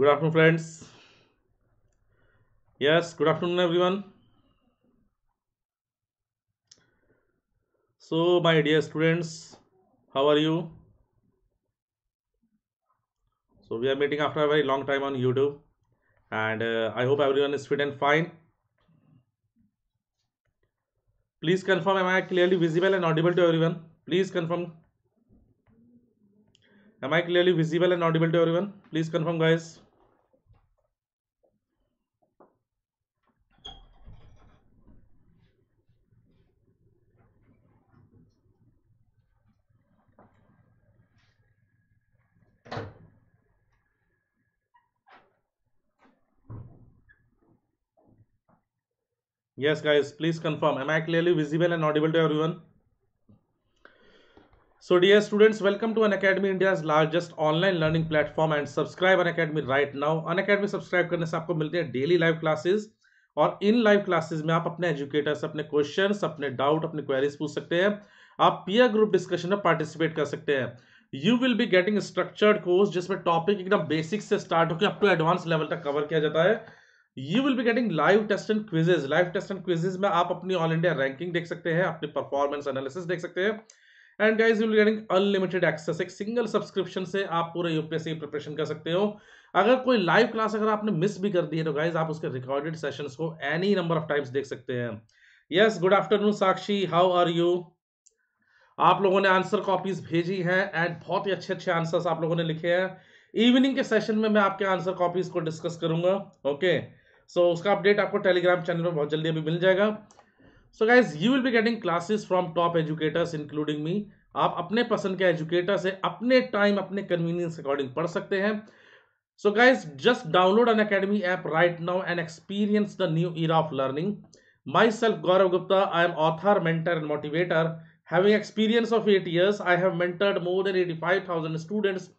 good afternoon friends yes good afternoon everyone so my dear students how are you so we are meeting after a very long time on youtube and uh, i hope everyone is fit and fine please confirm am i clearly visible and audible to everyone please confirm Am I clearly visible and audible to everyone? Please confirm guys. Yes guys, please confirm. Am I clearly visible and audible to everyone? So dear students, welcome to Unacademy India's largest online learning platform and subscribe Unacademy right now. Unacademy subscribe करने से आपको मिलती है daily live classes और इन live classes में आप अपने educators अपने क्वेश्चंस अपने डाउट अपने क्वेरीज पूछ सकते हैं आप पीयर ग्रुप डिस्कशन में पार्टिसिपेट कर सकते हैं you will be getting structured course जिसमें टॉपिक एकदम बेसिक से स्टार्ट होकर अप एडवांस लेवल तक कवर किया जाता है you will be getting live test and quizzes live test and quizzes में आप अपनी ऑल इंडिया रैंकिंग देख सकते हैं अपनी परफॉर्मेंस एनालिसिस देख सकते हैं and guys will getting unlimited access एक सिंगल सब्सक्रिप्शन से आप पूरे यूपीएससी प्रिपरेशन कर सकते हो अगर कोई लाइव क्लास अगर आपने मिस भी कर दी है तो गाइज आप उसके रिकॉर्डेड सेशन को एनी नंबर ऑफ टाइम्स देख सकते हैं yes good afternoon Sakshi how are you आप लोगों ने आंसर कॉपीज भेजी हैं एंड बहुत ही अच्छे अच्छे आंसर्स आप लोगों ने लिखे हैं इवनिंग के सेशन में मैं आपके आंसर कॉपीज को डिस्कस करूंगा ओके okay. सो so, उसका अपडेट आपको टेलीग्राम चैनल में बहुत जल्दी अभी मिल जाएगा so guys you will be getting classes from top educators including me आप अपने पसंद के एजुकेटर से अपने टाइम अपने कन्वीनियंस अकॉर्डिंग पढ़ सकते हैं so guys just download Unacademy app right now and experience the new year of learning myself Gaurav Gupta I am author mentor and motivator of eight years I have mentored more than eighty five thousand students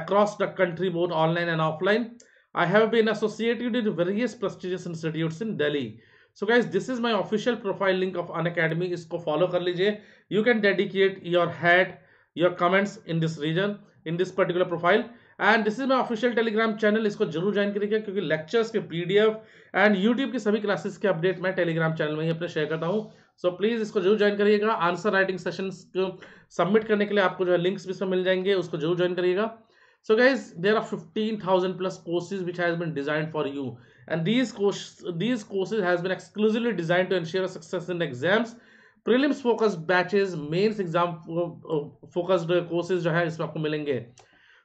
across the country both online and offline I have been associated with various prestigious institutes in Delhi, so guys this is my official profile link of on academy इसको follow कर लीजिए you can dedicate your had your comments in this region in this particular profile and this is my official Telegram channel इसको जरूर join करिएगा क्योंकि lectures के F and YouTube की सभी क्लासेस के अपडेट मैं टेलीग्राम चैनल में ही अपने शेयर करता हूँ सो so, प्लीज़ इसको जरूर ज्वाइन करिएगा आंसर राइटिंग सेशन को सबमिट करने के लिए आपको जो है लिंक्स भी इसमें मिल जाएंगे उसको जरूर ज्वाइन करिएगा so guys there are fifteen thousand plus courses which has been design for you and these, course, these courses has been exclusively designed to ensure success in exams prelims focus batches mains exam focused courses jo hai isme aapko milenge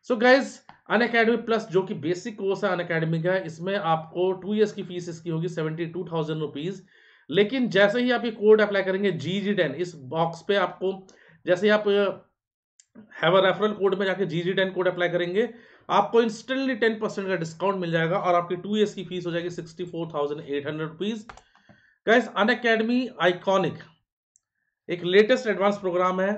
so guys Unacademy plus जो कि basic course है अन academy का इसमें आपको to years की fees इसकी होगी seventy two thousand rupees लेकिन जैसे ही आप ये कोड अप्लाई करेंगे जी जी टेन इस बॉक्स पे आपको जैसे ही आप हैव अ रेफरल कोड में जाके G G ten code apply करेंगे आपको इंस्टेंटली टेन परसेंट का डिस्काउंट मिल जाएगा और आपकी टू ईयर्स की फीस हो जाएगी sixty four thousand eight hundred rupees guys Unacademy iconic एक लेटेस्ट एडवांस प्रोग्राम है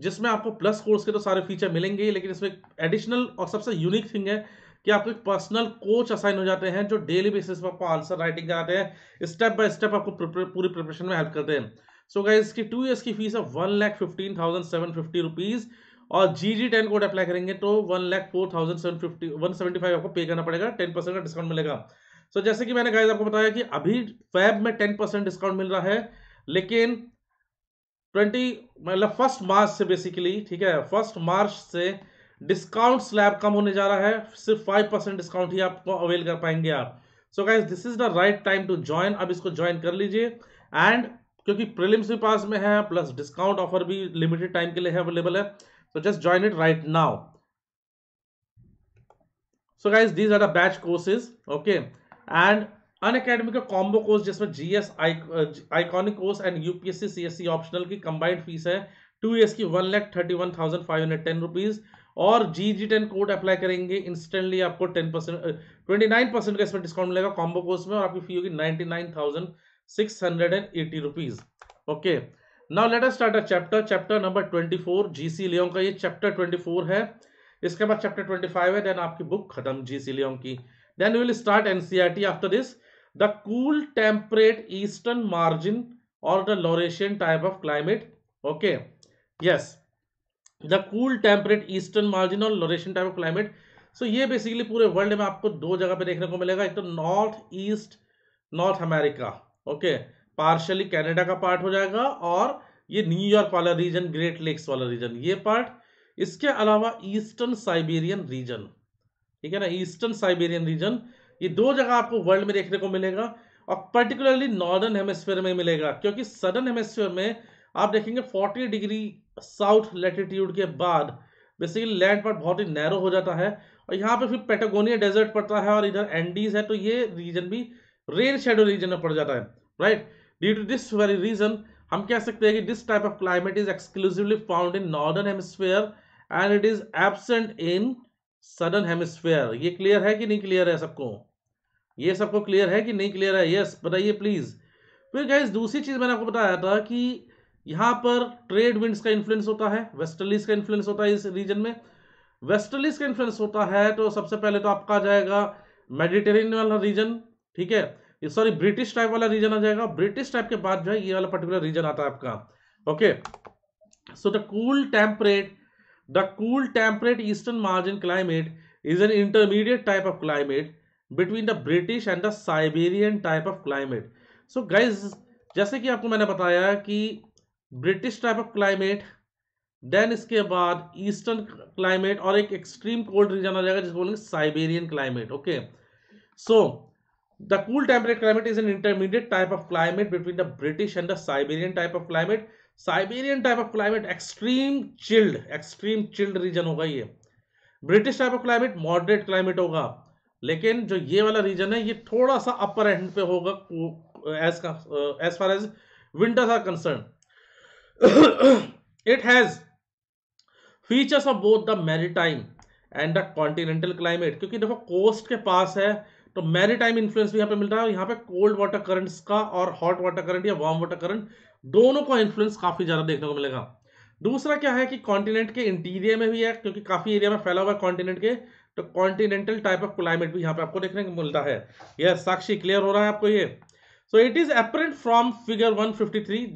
जिसमें आपको प्लस कोर्स के तो सारे फीचर मिलेंगे लेकिन इसमें एडिशनल और सबसे यूनिक थिंग है कि आपको एक पर्सनल कोच असाइन हो जाते हैं जो डेली बेसिस पर आपको आंसर राइटिंग कराते हैं स्टेप बाय स्टेप आपको पूरी प्रिपरेशन में हेल्प करते हैं सो so गाइज इसकी टू ईयर्स की फीस है one lakh fifteen thousand seven fifty rupees और G G ten code apply करेंगे तो one lakh four thousand seven fifty one seventy five आपको पे करना पड़ेगा टेन परसेंट का डिस्काउंट मिलेगा सो so, जैसे कि मैंने गाइस आपको बताया कि अभी फैब में टेन परसेंट डिस्काउंट मिल रहा है लेकिन ट्वेंटी मतलब फर्स्ट मार्च से बेसिकली ठीक है फर्स्ट मार्च से डिस्काउंट स्लैब कम होने जा रहा है सिर्फ फाइव परसेंट डिस्काउंट ही आपको अवेल कर पाएंगे आप so guys this is the right time to join अब इसको ज्वाइन कर लीजिए एंड क्योंकि प्रिलिम्स भी पास में है प्लस डिस्काउंट ऑफर भी लिमिटेड टाइम के लिए है अवेलेबल है so just join it right now so guys these are the batch courses okay and Unacademy का कॉम्बो कोर्स जिसमें GS iconic course and UPSC CSC optional की combined fees है two years की one lakh thirty one thousand five hundred ten rupees और G G ten code apply करेंगे instantly आपको ten percent twenty nine percent का इसमें discount मिलेगा combo course में और आपकी फी होगी ninety nine thousand six hundred and eighty rupees okay now let us start a chapter chapter number 24 GC Leong का ये चैप्टर 24 है इसके बाद चैप्टर 25 है देन आपकी बुक खत्म जीसी लियोंग की then will start NCERT after this the cool temperate eastern margin और the Laurentian type of climate okay yes the cool temperate eastern margin और Laurentian type of climate so ये basically पूरे world में आपको दो जगह पे देखने को मिलेगा एक तो north east North America okay okay. Partially Canada का पार्ट हो जाएगा और ये न्यूयॉर्क वाला रीजन ग्रेट लेक्स वाला रीजन ये पार्ट इसके अलावा ईस्टर्न साइबेरियन रीजन ठीक है ना ईस्टर्न साइबेरियन रीजन ये दो जगह आपको वर्ल्ड में देखने को मिलेगा और पर्टिकुलरली नॉर्दर्न हेमस्फेयर में मिलेगा क्योंकि सदर्न हेमस्फेयर में आप देखेंगे 40 डिग्री साउथ लेटीट्यूड के बाद बेसिकली लैंड पार्ट बहुत ही नैरो हो जाता है और यहाँ पे फिर पेटागोनिया डेजर्ट पड़ता है और इधर एंडीज है तो ये रीजन भी रेन शेडो रीजन में पड़ जाता है right due to this very region हम कह सकते हैं कि this type of climate is exclusively found in northern hemisphere and it is absent in southern hemisphere ये क्लियर है कि नहीं क्लियर है सबको ये सबको क्लियर है कि नहीं क्लियर है यस yes, बताइए प्लीज फिर गाइज दूसरी चीज मैंने आपको बताया था कि यहाँ पर ट्रेड विंड्स का इन्फ्लुएंस होता है वेस्टर्लीज का इन्फ्लुएंस होता है इस रीजन में वेस्टर्लीज का इन्फ्लुएंस होता है तो सबसे पहले तो आपका जाएगा मेडिटेरेनियन वाला रीजन ठीक है सॉरी ब्रिटिश टाइप वाला रीजन आ जाएगा ब्रिटिश टाइप के बाद जो है ये वाला पर्टिकुलर रीजन आता है आपका okay so the cool temperate the cool temperate eastern margin climate is an intermediate type of climate between the British and the Siberian type of climate so guys जैसे कि आपको मैंने बताया कि British type of climate then इसके बाद eastern climate और एक एक्सट्रीम कोल्ड रीजन आ जाएगा जिसको बोलेंगे Siberian climate okay so The cool temperate climate is an intermediate type of climate between the British and the Siberian type of climate. Siberian type of climate extreme chilled, extreme chilled region होगा ये British type of climate moderate climate होगा लेकिन जो ये वाला reason है ये थोड़ा सा अपर एंड पे होगा as as far as winters are concern it has features of both the maritime and the continental climate क्योंकि देखो कोस्ट के पास है तो मैरी टाइम इन्फ्लुएंस भी यहाँ पे मिल रहा है यहाँ पे कोल्ड वाटर करंट्स का और हॉट वाटर करंट या वार्म वाटर करंट दोनों का इन्फ्लुएंस काफ़ी ज़्यादा देखने को मिलेगा दूसरा क्या है कि कॉन्टिनेंट के इंटीरियर में भी है क्योंकि काफ़ी एरिया में फैला हुआ है कॉन्टिनेंट के तो कॉन्टिनेंटल टाइप ऑफ क्लाइमेट भी यहाँ पे आपको देखने को मिलता है यह साक्षी क्लियर हो रहा है आपको ये so it is apparent from figure one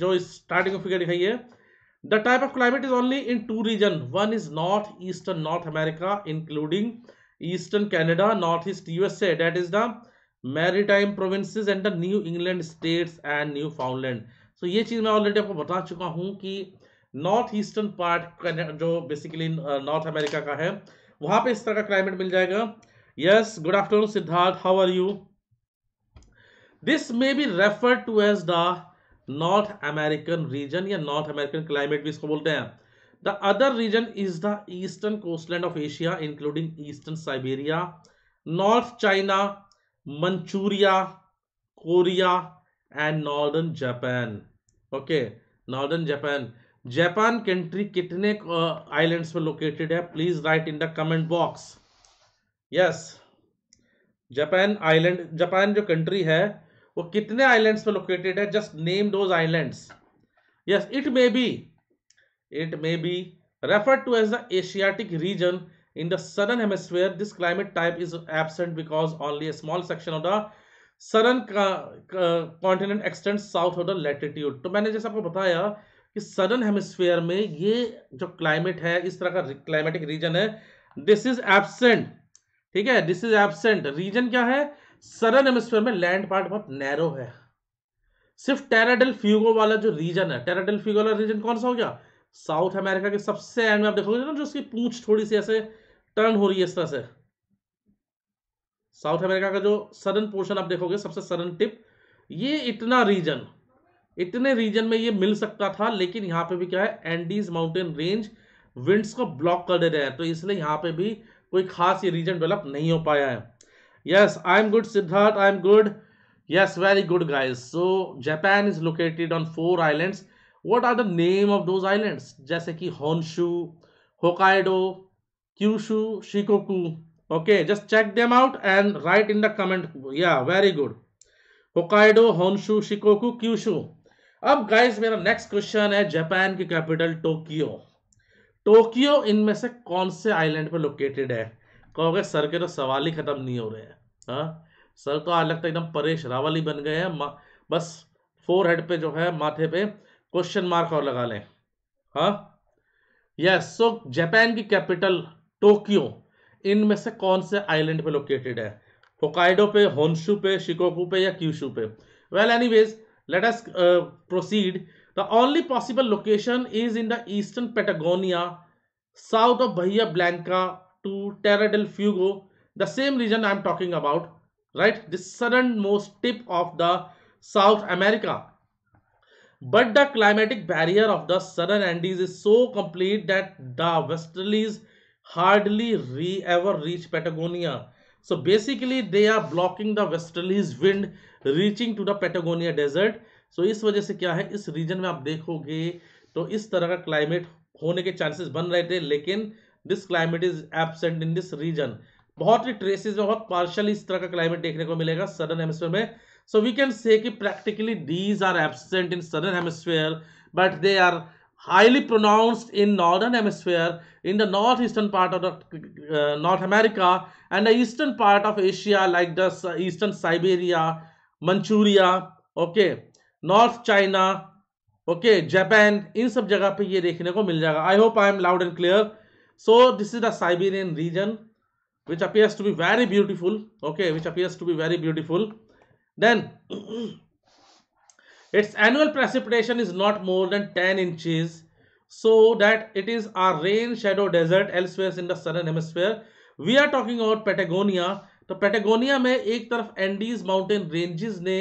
जो स्टार्टिंग फिगर दिखाई है the type of climate is only in two region one is north eastern north America including eastern canada northeast usa is the maritime province and and the new england states and newfoundland so ये चीज़ मैं already आपको बता चुका हूँ कि north eastern part जो basically North America का है वहाँ पे इस तरह का क्लाइमेट मिल जाएगा yes good afternoon Siddharth how are you this may be refer to as the north American region या नॉर्थ अमेरिकन क्लाइमेट भी इसको बोलते हैं The other region is the eastern coastland of Asia, including eastern Siberia, North China, Manchuria, Korea, and northern Japan. Okay, northern Japan. Japan country कितने islands में located है please write in the comment box yes Japan island Japan जो country है वो कितने islands में located है just name those islands yes it may be It may be referred to as the Asiatic region. In the southern hemisphere, this climate type is absent because only a small section of the southern continent extend south of the latitude तो मैंने जैसे आपको बताया कि southern hemisphere में ये जो climate है इस तरह का क्लाइमेटिक रीजन है दिस इज एबसेंट ठीक है दिस इज एबसेंट रीजन क्या है सदर्न हेमिस्फीयर में लैंड पार्ट बहुत नैरो है सिर्फ टेराडल फ्यूगो वाला जो रीजन है टेराडल फ्यूगो वाला रीजन कौन सा हो गया साउथ अमेरिका के सबसे एंड में आप देखोगे ना जो उसकी पूंछ थोड़ी सी ऐसे टर्न हो रही है इस तरह से साउथ अमेरिका का जो सदन पोर्शन आप देखोगे सबसे सदन टिप ये इतना रीजन इतने रीजन में ये मिल सकता था लेकिन यहाँ पे भी क्या है एंडीज माउंटेन रेंज विंड्स को ब्लॉक कर दे रहे हैं तो इसलिए यहाँ पे भी कोई खास ये रीजन डेवलप नहीं हो पाया है yes I am good Siddharth I am good yes very good guys so Japan is located on four islands what are the name of those islands जैसे कि Honshu Hokkaido Kyushu Shikoku okay just check them out and write in the comment या very good Hokkaido Honshu Shikoku Kyushu अब guys मेरा next question है Japan की capital Tokyo Tokyo इनमें से कौन से आइलैंड पर लोकेटेड है कहोगे सर के तो सवाल ही खत्म नहीं हो रहे हैं हाँ सर तो आज लगता है एकदम परेश रावल ही बन गए हैं बस फोर हेड पे जो है माथे पे क्वेश्चन मार्क और लगा लें हा यस सो जापान की कैपिटल टोक्यो इनमें से कौन से आइलैंड पे लोकेटेड है होकाइडो पे होन्शू पे शिकोकू पे या क्यूशू पे well any let let's proceed the only possible location is in the eastern Patagonia of Bahia Blanca to Tierra del Fuego the same region I am talking about right this southernmost tip of the South America But the climatic barrier of the southern Andes is so complete that the westerlies hardly re ever reach Patagonia. So basically they are blocking the westerlies wind reaching to the Patagonia desert. So इस वजह से क्या है इस reason में आप देखोगे तो इस तरह का क्लाइमेट होने के चांसेस बन रहे थे लेकिन this climate is absent in this region बहुत ही ट्रेसेस में बहुत पार्शली इस तरह का क्लाइमेट देखने को मिलेगा सदर्न हेमस्फेयर में So we can say that practically these are absent in southern hemisphere, but they are highly pronounced in northern hemisphere, in the northeastern part of the, uh, North America and the eastern part of Asia like the uh, eastern Siberia, Manchuria, okay, North China, okay, Japan, in sab jagah pe ye dekhne ko mil jaga. I hope I am loud and clear. So this is the Siberian region which appears to be very beautiful, okay, which appears to be very beautiful. Then its annual precipitation is not more than 10 inches so that it is a rain shadow desert elsewhere in the southern hemisphere. We are talking about Patagonia. तो Patagonia में एक तरफ Andes mountain ranges ने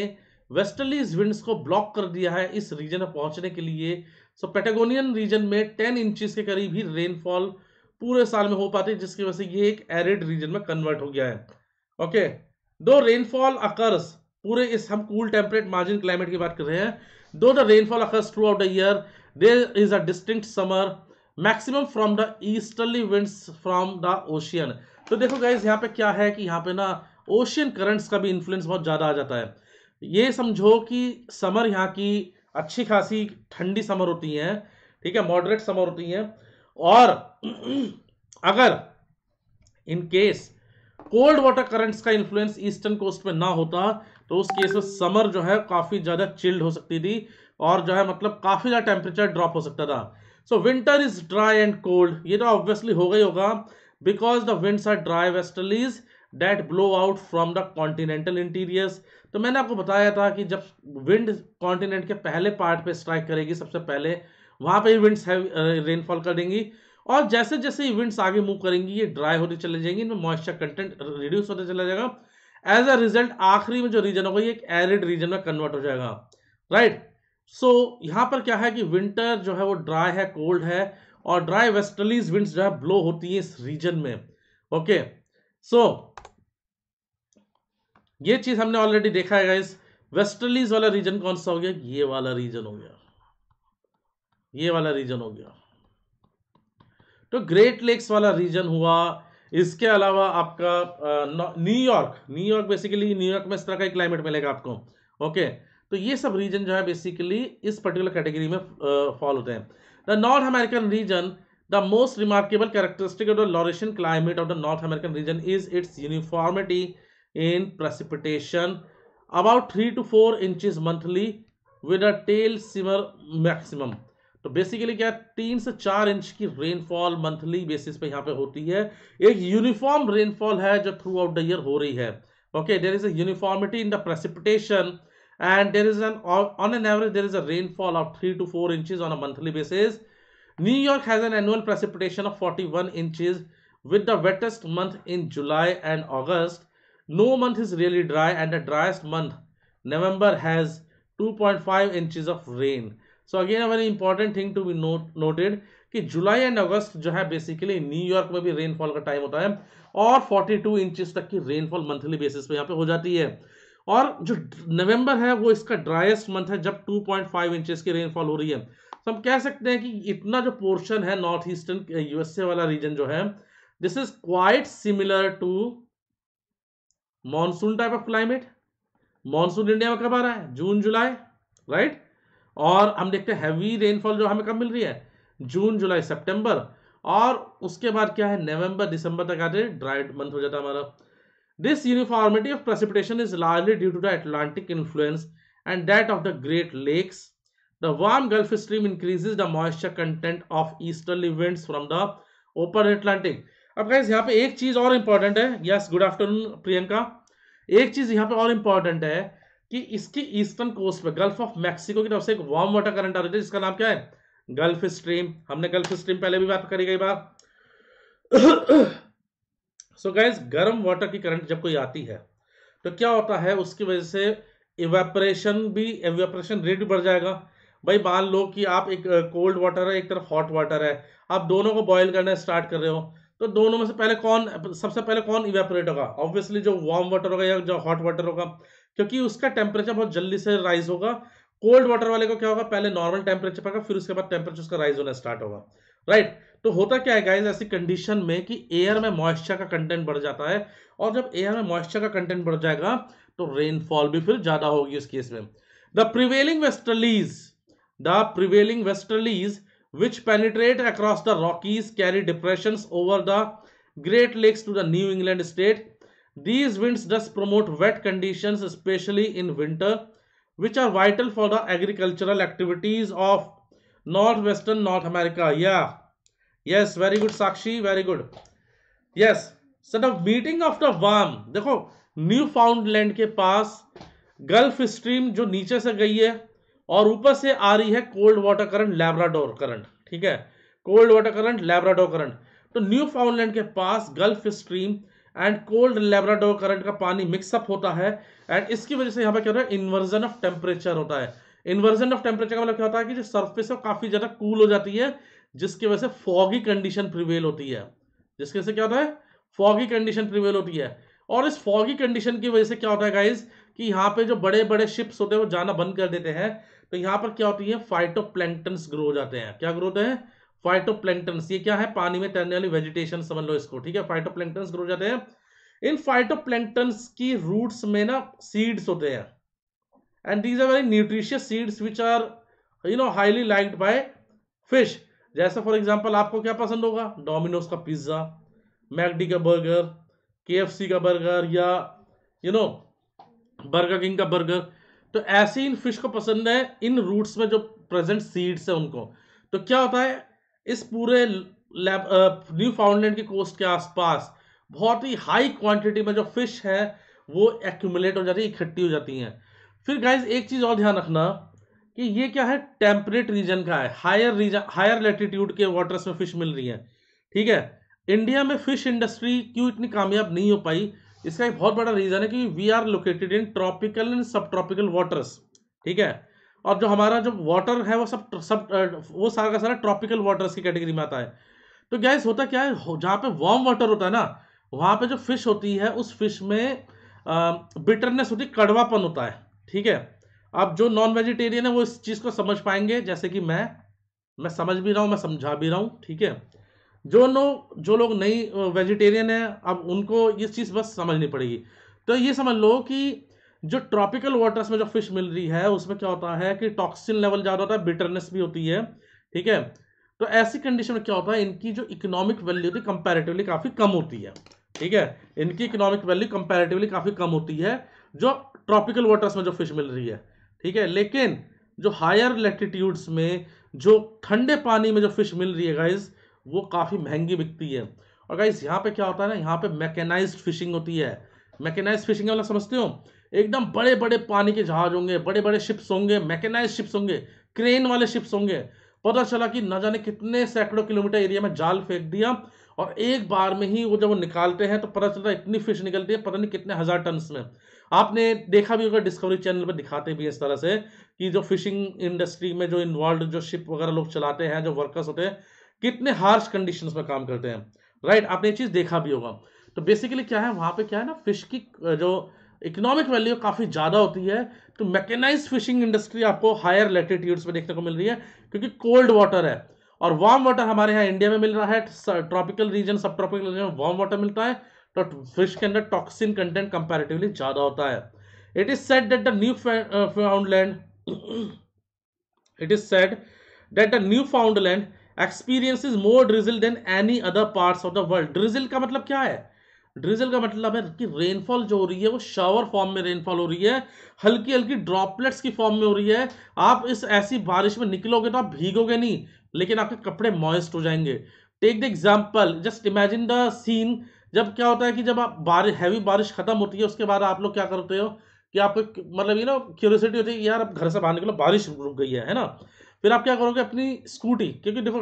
westerlies winds को block कर दिया है इस रीजन में पहुंचने के लिए सो पेटागोनियन रीजन में 10 इंचेस के करीब ही रेनफॉल पूरे साल में हो पाती है जिसकी वजह से ये एक एरिड रीजन में कन्वर्ट हो गया है ओके दो रेनफॉल अकर्स पूरे इस हम कूल टेम्परेट मार्जिन क्लाइमेट की बात कर रहे हैं though the rainfall occurs throughout the year there is a distinct summer maximum from the easterly winds from the ocean तो देखो गाइज यहाँ पे क्या है कि यहाँ पे ना ओशियन करंट्स का भी इन्फ्लुएंस बहुत ज़्यादा आ जाता है ये समझो कि समर यहाँ की अच्छी खासी ठंडी समर होती है ठीक है मॉडरेट समर होती है और अगर in case cold water currents का इन्फ्लुएंस ईस्टर्न कोस्ट में ना होता तो उस केस में समर जो है काफ़ी ज़्यादा चिल्ड हो सकती थी और जो है मतलब काफ़ी ज़्यादा टेम्परेचर ड्रॉप हो सकता था so winter is dry and cold ये तो ऑब्वियसली होगा ही होगा because the winds are dry westerlies that blow out from the continental interiors तो मैंने आपको बताया था कि जब विंड कॉन्टिनेंट के पहले पार्ट पे स्ट्राइक करेगी सबसे पहले वहाँ पे विंड्स है रेनफॉल कर देंगी और जैसे जैसे विंड्स आगे मूव करेंगी ये ड्राई होते चले जाएंगी इनमें मॉइस्चर कंटेंट रिड्यूस होते चला जाएगा एज अ रिजल्ट आखिरी में जो रीजन होगा ये एक एरिड रीजन में कन्वर्ट हो जाएगा राइट सो so, यहां पर क्या है कि विंटर जो है वो ड्राई है कोल्ड है और ड्राई वेस्टर्लीज विंड जो है ब्लो होती है इस रीजन में ओके okay. सो so, ये चीज हमने ऑलरेडी देखा है इस वेस्टर्लीज वाला रीजन कौन सा हो गया ये वाला रीजन हो गया ये वाला रीजन हो गया तो ग्रेट लेक्स वाला रीजन हुआ इसके अलावा आपका न्यूयॉर्क न्यूयॉर्क बेसिकली न्यूयॉर्क में इस तरह का क्लाइमेट मिलेगा आपको ओके तो ये सब रीजन जो है बेसिकली इस पर्टिकुलर कैटेगरी में फॉल होते हैं the north American region the most remarkable characteristic of the Laurentian climate of the north American region is its uniformity in precipitation about three to four inches monthly with a tail summer maximum तो basically क्या तीन से चार inch की rainfall monthly basis पे यहाँ पे होती है एक यूनिफॉर्म रेनफॉल है जो थ्रू आउट द ईयर हो रही है okay there is uniformity in the precipitation and there is an on an average there is a rainfall of three to four inches on a monthly basis New York has an annual precipitation of forty one inches wettest month in July and August no month is really dry and the driest month driest has two point five inches of rain so again a very important thing to be noted कि July and August जो है basically New York में भी rainfall का time होता है और 42 inches तक की रेनफॉल मंथली बेसिस पे यहाँ पे हो जाती है और जो नवंबर है वो इसका ड्राइस्ट मंथ है जब 2.5 इंचेस की रेनफॉल हो रही है तो हम कह सकते हैं कि इतना जो पोर्शन है नॉर्थ ईस्टर्न यूएसए वाला रीजन जो है this is quite similar to monsoon type of climate monsoon India में कब आ रहा है जून जुलाई राइट और हम देखते हैं हैवी रेनफॉल जो हमें कब मिल रही है जून जुलाई सितंबर और उसके बाद क्या है नवंबर दिसंबर तक आते ड्राई मंथ हो जाता है हमारा this uniformity of precipitation is largely due to the Atlantic influence and that of the great Lakes the warm Gulf Stream increases the moisture content of eastern events from the open Atlantic अब guys यहाँ पे एक चीज और important है yes good afternoon Priyanka एक चीज यहाँ पे और इंपॉर्टेंट है कि इसकी ईस्टर्न कोस्ट में गल्फ ऑफ मैक्सिको की तरफ से एक वार्म वाटर करंट आ रही थी जिसका नाम क्या है गल्फ स्ट्रीम हमने गल्फ स्ट्रीम पहले भी बात करी गई बात सो गाइज गर्म वाटर की करंट जब कोई आती है तो क्या होता है उसकी वजह से इवेपरेशन भी इवेपरेशन रेट भी बढ़ जाएगा भाई मान लो कि आप एक कोल्ड वाटर है एक तरफ हॉट वाटर है आप दोनों को बॉयल करना स्टार्ट कर रहे हो तो दोनों में से पहले कौन सबसे पहले कौन इवेपोरेट होगा ऑब्वियसली जो वार्म वाटर होगा या जो हॉट वाटर होगा क्योंकि उसका टेम्परेचर बहुत जल्दी से राइज होगा कोल्ड वाटर वाले को क्या होगा पहले नॉर्मल टेम्परेचर पर फिर उसके बाद टेम्परेचर उसका राइज होना स्टार्ट होगा राइट right. तो होता क्या है गाइज ऐसी कंडीशन में कि एयर में मॉइस्चर का कंटेंट बढ़ जाता है और जब एयर में मॉइस्चर का कंटेंट बढ़ जाएगा तो रेनफॉल भी फिर ज्यादा होगी उस केस में the prevailing westerlies the prevailing westerlies which penetrate across the Rockies carry depression over the great Lakes to the new England state These winds thus promote wet conditions, especially in winter, which are vital for the agricultural activities of northwestern North America. Yeah. Yes, very good, Sakshi. Very good. Yes. So the meeting of the warm, देखो Newfoundland के पास Gulf stream जो नीचे से गई है और ऊपर से आ रही है cold water current Labrador current ठीक है cold water current Labrador current तो न्यू फाउंडलैंड के पास Gulf Stream and cold Labrador current का पानी मिक्सअप होता है एंड इसकी वजह से यहाँ पे क्या होता है इन्वर्जन ऑफ टेम्परेचर होता है इन्वर्जन ऑफ टेम्परेचर का मतलब क्या होता है कि जो सर्फेस है काफी ज्यादा कूल हो जाती है जिसकी वजह से फॉगी कंडीशन प्रिवेल होती है जिसकी वजह से क्या होता है फॉगी कंडीशन प्रिवेल होती है और इस फॉगी कंडीशन की वजह से क्या होता है गाइज कि यहाँ पे जो बड़े बड़े शिप्स होते हैं वो जाना बंद कर देते हैं तो यहाँ पर क्या होती है फाइटो ग्रो हो जाते हैं क्या ग्रो होते हैं फाइटोप्लैंक्टन्स ये क्या है पानी में तैरने वाली वेजिटेशन समझ लो इसको ठीक है फाइटोप्लैंक्टन्स ग्रो जाते हैं इन फाइटोप्लैंक्टन्स की रूट्स में ना सीड्स होते हैं and these are very nutritious seeds which are you know highly liked by fish जैसे फॉर एग्जाम्पल आपको क्या पसंद होगा डोमिनोज का पिज्ज़ा मैकडी का बर्गर के का बर्गर या यू नो बर्गर किंग का बर्गर तो ऐसे इन फिश को पसंद है इन रूट्स में जो प्रेजेंट सीड्स है उनको तो क्या होता है इस पूरे न्यू फाउंडलैंड के कोस्ट के आसपास बहुत ही हाई क्वांटिटी में जो फिश है वो एक्यूमुलेट हो जाती है इकट्ठी हो जाती हैं फिर गाइज एक चीज़ और ध्यान रखना कि ये क्या है टेम्परेट रीजन का है हायर रीजन हायर लेटीट्यूड के वाटर्स में फिश मिल रही है ठीक है इंडिया में फिश इंडस्ट्री क्यों इतनी कामयाब नहीं हो पाई इसका एक बहुत बड़ा रीजन है कि we are located in tropical and subtropical waters ठीक है और जो हमारा जो वाटर है वो सब सब वो सारा का सारा ट्रॉपिकल वाटर्स की कैटेगरी में आता है तो गैस होता क्या है जहाँ पे वार्म वाटर होता है ना वहाँ पे जो फिश होती है उस फिश में बिटरनेस होती है कड़वापन होता है ठीक है अब जो नॉन वेजिटेरियन है वो इस चीज़ को समझ पाएंगे जैसे कि मैं मैं समझ भी रहा हूँ मैं समझा भी रहा हूँ ठीक है जो लोग जो लोग नई वेजिटेरियन है अब उनको ये चीज़ बस समझनी पड़ेगी तो ये समझ लो कि जो ट्रॉपिकल वाटर्स में जो फिश मिल रही है उसमें क्या होता है कि टॉक्सिन लेवल ज़्यादा होता है बिटरनेस भी होती है ठीक है तो ऐसी कंडीशन में क्या होता है इनकी जो इकोनॉमिक वैल्यू होती है कंपेरेटिवली काफ़ी कम होती है ठीक है इनकी इकोनॉमिक वैल्यू कंपेरेटिवली काफ़ी कम होती है जो ट्रॉपिकल वाटर्स में जो फिश मिल रही है ठीक है लेकिन जो हायर लेटिट्यूड्स में जो ठंडे पानी में जो फिश मिल रही है गाइज वो काफ़ी महंगी बिकती है और गाइज यहाँ पे क्या होता है ना यहाँ पे मैकेनाइज्ड फिशिंग होती है मैकेनाइज्ड फिशिंग वाला समझते हो एकदम बड़े बड़े पानी के जहाज होंगे बड़े बड़े शिप्स होंगे मैकेनाइज शिप्स होंगे क्रेन वाले शिप्स होंगे पता चला कि न जाने कितने सैकड़ों किलोमीटर एरिया में जाल फेंक दिया और एक बार में ही वो जब वो निकालते हैं तो पता चलता इतनी फिश निकलती है पता नहीं कितने हजार टन में आपने देखा भी होगा डिस्कवरी चैनल पर दिखाते भी इस तरह से कि जो फिशिंग इंडस्ट्री में जो इन्वॉल्व जो शिप वगैरह लोग चलाते हैं जो वर्कर्स होते हैं कितने हार्श कंडीशन में काम करते हैं राइट आपने ये चीज़ देखा भी होगा तो बेसिकली क्या है वहाँ पे क्या है ना फिश की जो इकोनॉमिक वैल्यू काफ़ी ज़्यादा होती है तो मैकेनाइज फिशिंग इंडस्ट्री आपको हायर लेटिट्यूड्स में देखने को मिल रही है क्योंकि कोल्ड वाटर है और वार्म वाटर हमारे यहाँ इंडिया में मिल रहा है tropical region subtropical region में वार्म वाटर मिलता है तो फिश के अंदर टॉक्सिन कंटेंट कंपेरेटिवली ज़्यादा होता है it is said that the Newfoundland that is Newfoundland experience is more drizzle than any other parts of the world drizzle का मतलब क्या है ड्रिजल का मतलब है कि रेनफॉल जो हो रही है वो शावर फॉर्म में रेनफॉल हो रही है हल्की हल्की ड्रॉपलेट्स की फॉर्म में हो रही है आप इस ऐसी बारिश में निकलोगे तो आप भीगोगे नहीं लेकिन आपके कपड़े मॉइस्ट हो जाएंगे take the example just imagine the scene जब क्या होता है कि जब आप बारिश हैवी बारिश खत्म होती है उसके बाद आप लोग क्या करते हो कि आपको मतलब ये ना क्यूरियोसिटी होती है यार अब घर से बाहर निकलो बारिश रुक गई है है ना फिर आप क्या करोगे अपनी स्कूटी क्योंकि देखो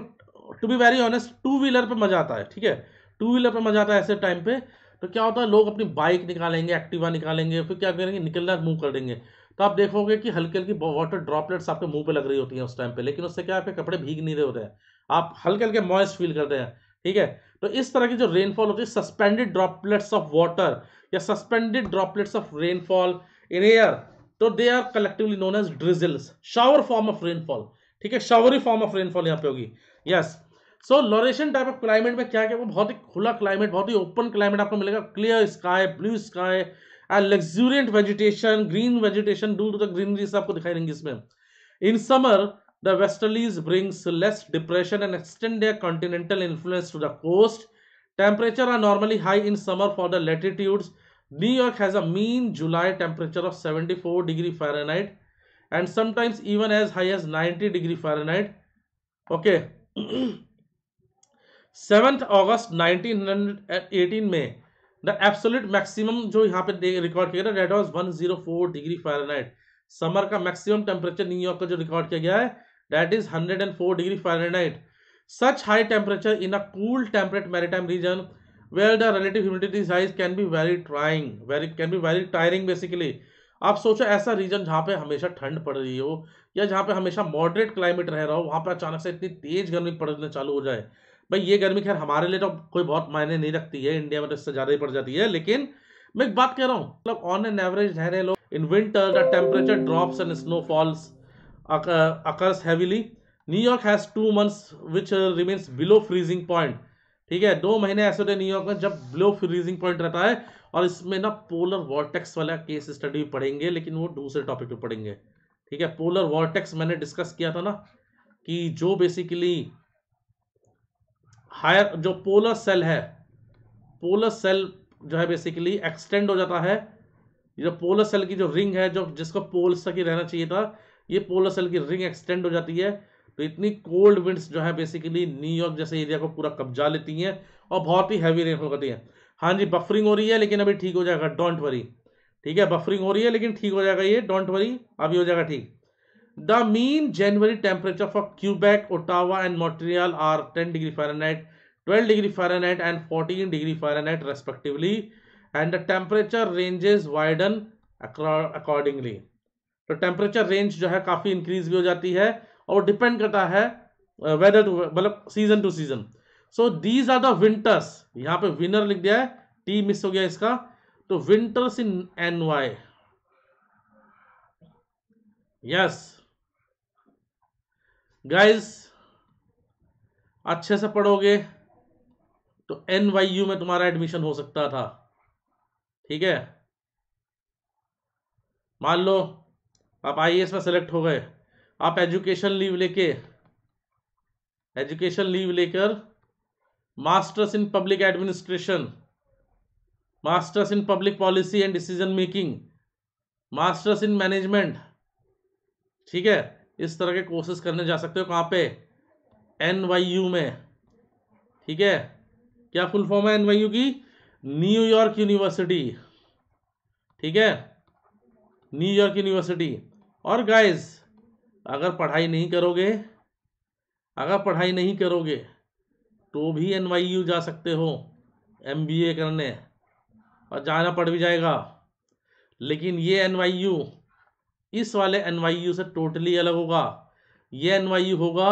to be very honest two wheeler पे मजा आता है ठीक है टू व्हीलर पे मजा आता है ऐसे टाइम पे तो क्या होता है लोग अपनी बाइक निकालेंगे एक्टिवा निकालेंगे फिर क्या करेंगे निकलना मूव कर देंगे तो आप देखोगे कि हल्की हल्की वाटर ड्रॉपलेट्स आपके मुंह पे लग रही होती हैं उस टाइम पे लेकिन उससे क्या आपके कपड़े भीग नहीं रहे होते हैं आप हल्के हल्के मॉइस्ट फील करते हैं ठीक है तो इस तरह की जो रेनफॉल होती है सस्पेंडेड ड्रॉपलेट्स ऑफ वाटर या suspended droplets of rainfall in air तो they are collectively known as drizzles shower form of rainfall ठीक है शावरी फॉर्म ऑफ रेनफॉल यहाँ पे होगी yes yes. So, Laurentian type of climate में क्या क्या वो बहुत ही खुला क्लाइमेट बहुत ही ओपन क्लाइमेट आपको मिलेगा clear sky vegetation, sky and luxuriant vegetation green vegetation due to the greenery आपको दिखाई देंगी इसमें in the westerlies bring less depression and extend their continental influence to the coast temperature are normally high in summer for the latitudes new york has a mean july temperature of 74 degrees fahrenheit and sometimes even as high as 90 degrees fahrenheit okay seventh August 1918 में the absolute maximum जो यहाँ पे record किया गया red zero four degree Fahrenheit summer का maximum temperature न्यूयॉर्क York जो record किया गया है that is hundred and four degree Fahrenheit such high temperature in a cool temperate maritime region where the relative humidity size can be very trying very can be very tiring basically आप सोचो ऐसा reason जहाँ पे हमेशा ठंड पड़ रही हो या जहाँ पे हमेशा मॉडरेट क्लाइमेट रह रहा हो वहाँ पे अचानक से इतनी तेज गर्मी पड़ने चालू हो जाए भाई ये गर्मी खैर हमारे लिए तो कोई बहुत मायने नहीं रखती है इंडिया में तो इससे ज़्यादा ही पड़ जाती है लेकिन मैं एक बात कह रहा हूँ मतलब ऑन एन एवरेज रह रहे लोग in winter the temperature drops and snowfalls occurs heavily New York has two months which remains below freezing point ठीक है दो महीने ऐसे होते न्यूयॉर्क में जब बिलो फ्रीजिंग पॉइंट रहता है और इसमें ना पोलर वॉर्टेक्स वाला केस स्टडी भी पढ़ेंगे लेकिन वो दूसरे टॉपिक पे पढ़ेंगे ठीक है पोलर वॉर्टेक्स मैंने डिस्कस किया था ना कि जो बेसिकली हायर जो पोलर सेल है पोलर सेल जो है बेसिकली एक्सटेंड हो जाता है जो पोलर सेल की जो रिंग है जो जिसको पोल्स की रहना चाहिए था ये पोलर सेल की रिंग एक्सटेंड हो जाती है तो इतनी कोल्ड विंड्स जो है बेसिकली न्यूयॉर्क जैसे एरिया को पूरा कब्जा लेती हैं और बहुत ही हैवी रेनफॉल करती हैं हाँ जी बफरिंग हो रही है लेकिन अभी ठीक हो जाएगा डोंट वरी ठीक है बफरिंग हो रही है लेकिन ठीक हो जाएगा ये डोंट वरी अभी हो जाएगा ठीक the mean January temperature for Quebec Ottawa and Montreal are ten degree Fahrenheit 12 degree Fahrenheit and 14 degree Fahrenheit respectively and the temperature ranges widen accordingly. तो temperature range जो है काफ़ी increase भी हो जाती है और depend करता है वेदर टू मतलब season to season so these are the winters यहाँ पे विनर लिख दिया है टी मिस हो गया इसका तो winters in N Y yes guys अच्छे से पढ़ोगे तो एन में तुम्हारा एडमिशन हो सकता था ठीक है मान लो आप आई में सेलेक्ट हो गए आप एजुकेशन लीव लेके एजुकेशन लीव लेकर masters in public administration masters in public policy and decision making masters in management ठीक है इस तरह के कोर्सेज करने जा सकते हो कहाँ पे एन में ठीक है क्या फुल फॉर्म है एनवाईयू की न्यूयॉर्क यूनिवर्सिटी ठीक है न्यूयॉर्क यूनिवर्सिटी और गाइस अगर पढ़ाई नहीं करोगे अगर पढ़ाई नहीं करोगे तो भी एन जा सकते हो एम करने और जाना पड़ भी जाएगा लेकिन ये एन इस वाले एन से टोटली अलग होगा ये एन होगा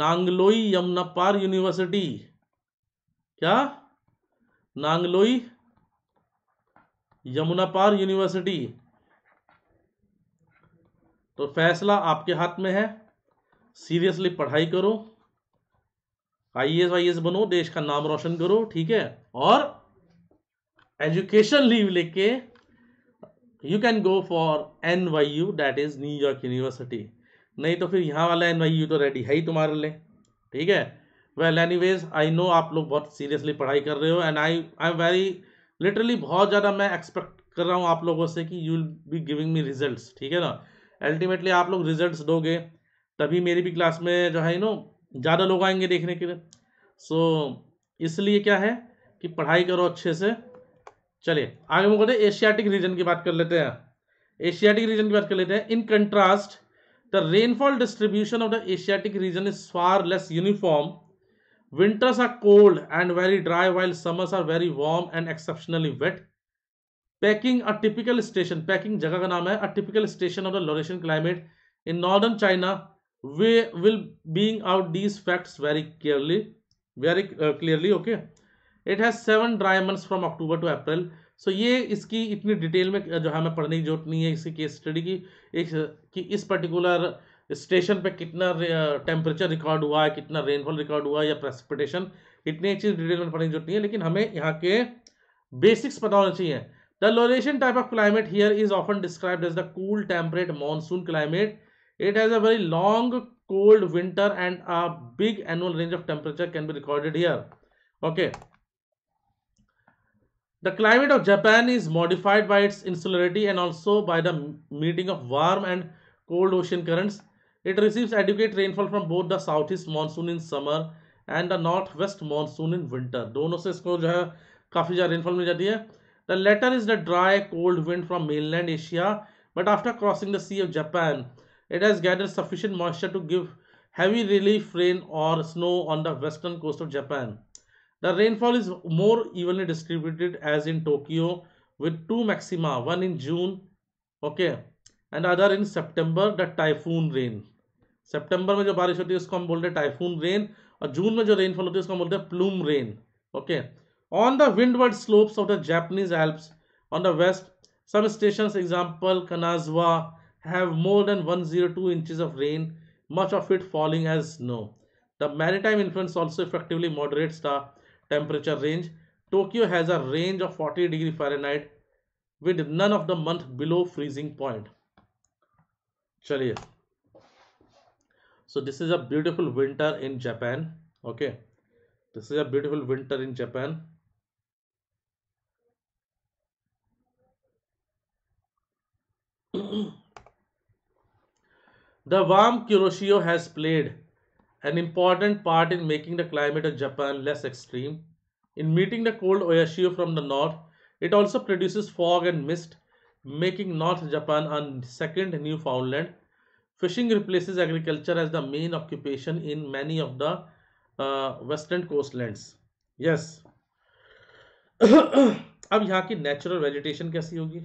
नांगलोई यमुनापार यूनिवर्सिटी क्या नांगलोई यमुना पार यूनिवर्सिटी तो फैसला आपके हाथ में है सीरियसली पढ़ाई करो आई एस एस बनो देश का नाम रोशन करो ठीक है और एजुकेशन लीव लेके you can go for N Y U that is New York university नहीं तो फिर यहां वाला एन वाई यू तो रेडी है ही तुम्हारे लिए ठीक है well any ways I know आप लोग बहुत सीरियसली पढ़ाई कर रहे हो and I I am very literally बहुत ज़्यादा मैं एक्सपेक्ट कर रहा हूँ आप लोगों से कि you will be giving me result ठीक है ना अल्टीमेटली आप लोग रिजल्ट दोगे तभी मेरी भी क्लास में जो है नो ज़्यादा लोग आएंगे देखने के लिए सो so, इसलिए क्या है कि पढ़ाई करो अच्छे से चलिए आगे हम कहते एशियाटिक रीजन की बात कर लेते हैं एशियाटिक रीजन की बात कर लेते हैं in contrast the rainfall distribution of the Asiatic region is far less uniform Winters are cold and very dry while summers are very warm and exceptionally wet. Peking, a typical station, Peking जगह का नाम है, a typical station of the Laurasian climate in northern China. We will being out these facts very clearly, very uh, clearly, okay. It has seven dry months from October to April. So, ये इसकी इतनी detail में जो हमें पढ़ने की जरूरत नहीं है इसकी केस study की एक कि इस पर्टिकुलर स्टेशन पे कितना टेम्परेचर रिकॉर्ड हुआ है कितना रेनफॉल रिकॉर्ड हुआ है या प्रेसिपिटेशन इतनी चीज डिटेल में पढ़ने जरूरत नहीं है लेकिन हमें यहाँ के बेसिक्स पता होना चाहिए the Laurentian type of climate here is often describe as the cool temperate monsoon climate it has a very long cold winter and a big annual range of temperature can be recorded here okay the climate of Japan is modified by its insularity and also by the meeting of warm and cold ocean currents It receives adequate rainfall from both the southeast monsoon in summer and the northwest monsoon in winter. दोनों से इसको जो है काफी ज्यादा rainfall The latter is the dry, cold wind from mainland Asia, but after crossing the Sea of Japan, it has gathered sufficient moisture to give heavy relief rain or snow on the western coast of Japan. The rainfall is more evenly distributed, as in Tokyo, with two maxima, one in June, okay, and other in September, the typhoon rain. September में जो बारिश होती है उसको हम बोलते हैं typhoon rain और जून में जो रेनफॉल होती है उसको हम बोलते हैं plume rain okay on the windward slopes of the Japanese Alps on the west some station example Kanazawa have more than one zero two inches of rain much of it falling as snow the maritime influence also effectively moderates the temperature range Tokyo has a range of forty degree Fahrenheit with none of the month below freezing point चलिए so this is a beautiful winter in japan okay this is a beautiful winter in japan the warm Kuroshio has played an important part in making the climate of Japan less extreme. In meeting the cold Oyashio from the north, it also produces fog and mist, making North Japan a second Newfoundland Fishing replaces agriculture as the main occupation in many of the uh, western coastlands. Yes. अब यहाँ की natural vegetation कैसी होगी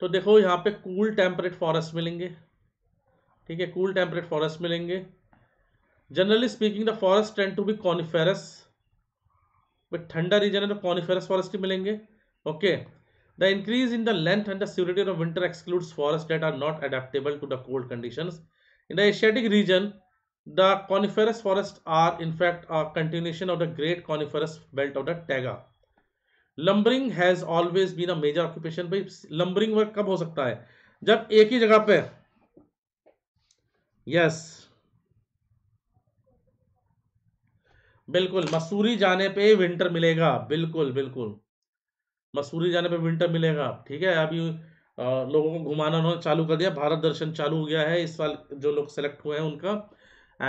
तो देखो यहाँ पे cool temperate forest मिलेंगे ठीक है कूल टेम्परेट फॉरेस्ट मिलेंगे generally speaking the forest tend to be coniferous but ठंडा रीजन है तो कॉनिफेरस फॉरेस्ट ही मिलेंगे okay okay. The increase in the length and the severity of winter excludes forests that are not adaptable to the cold conditions. In the Asiatic region, the coniferous forests are in fact a continuation of the great coniferous belt of the taiga. Lumbering has always been a major occupation भाई lumbering work कब हो सकता है जब एक ही जगह पे yes बिल्कुल मसूरी जाने पे विंटर मिलेगा बिल्कुल बिल्कुल मसूरी जाने पे विंटर मिलेगा ठीक है अभी लोगों को घुमाना उन्होंने चालू कर दिया भारत दर्शन चालू हो गया है इस साल जो लोग सेलेक्ट हुए हैं उनका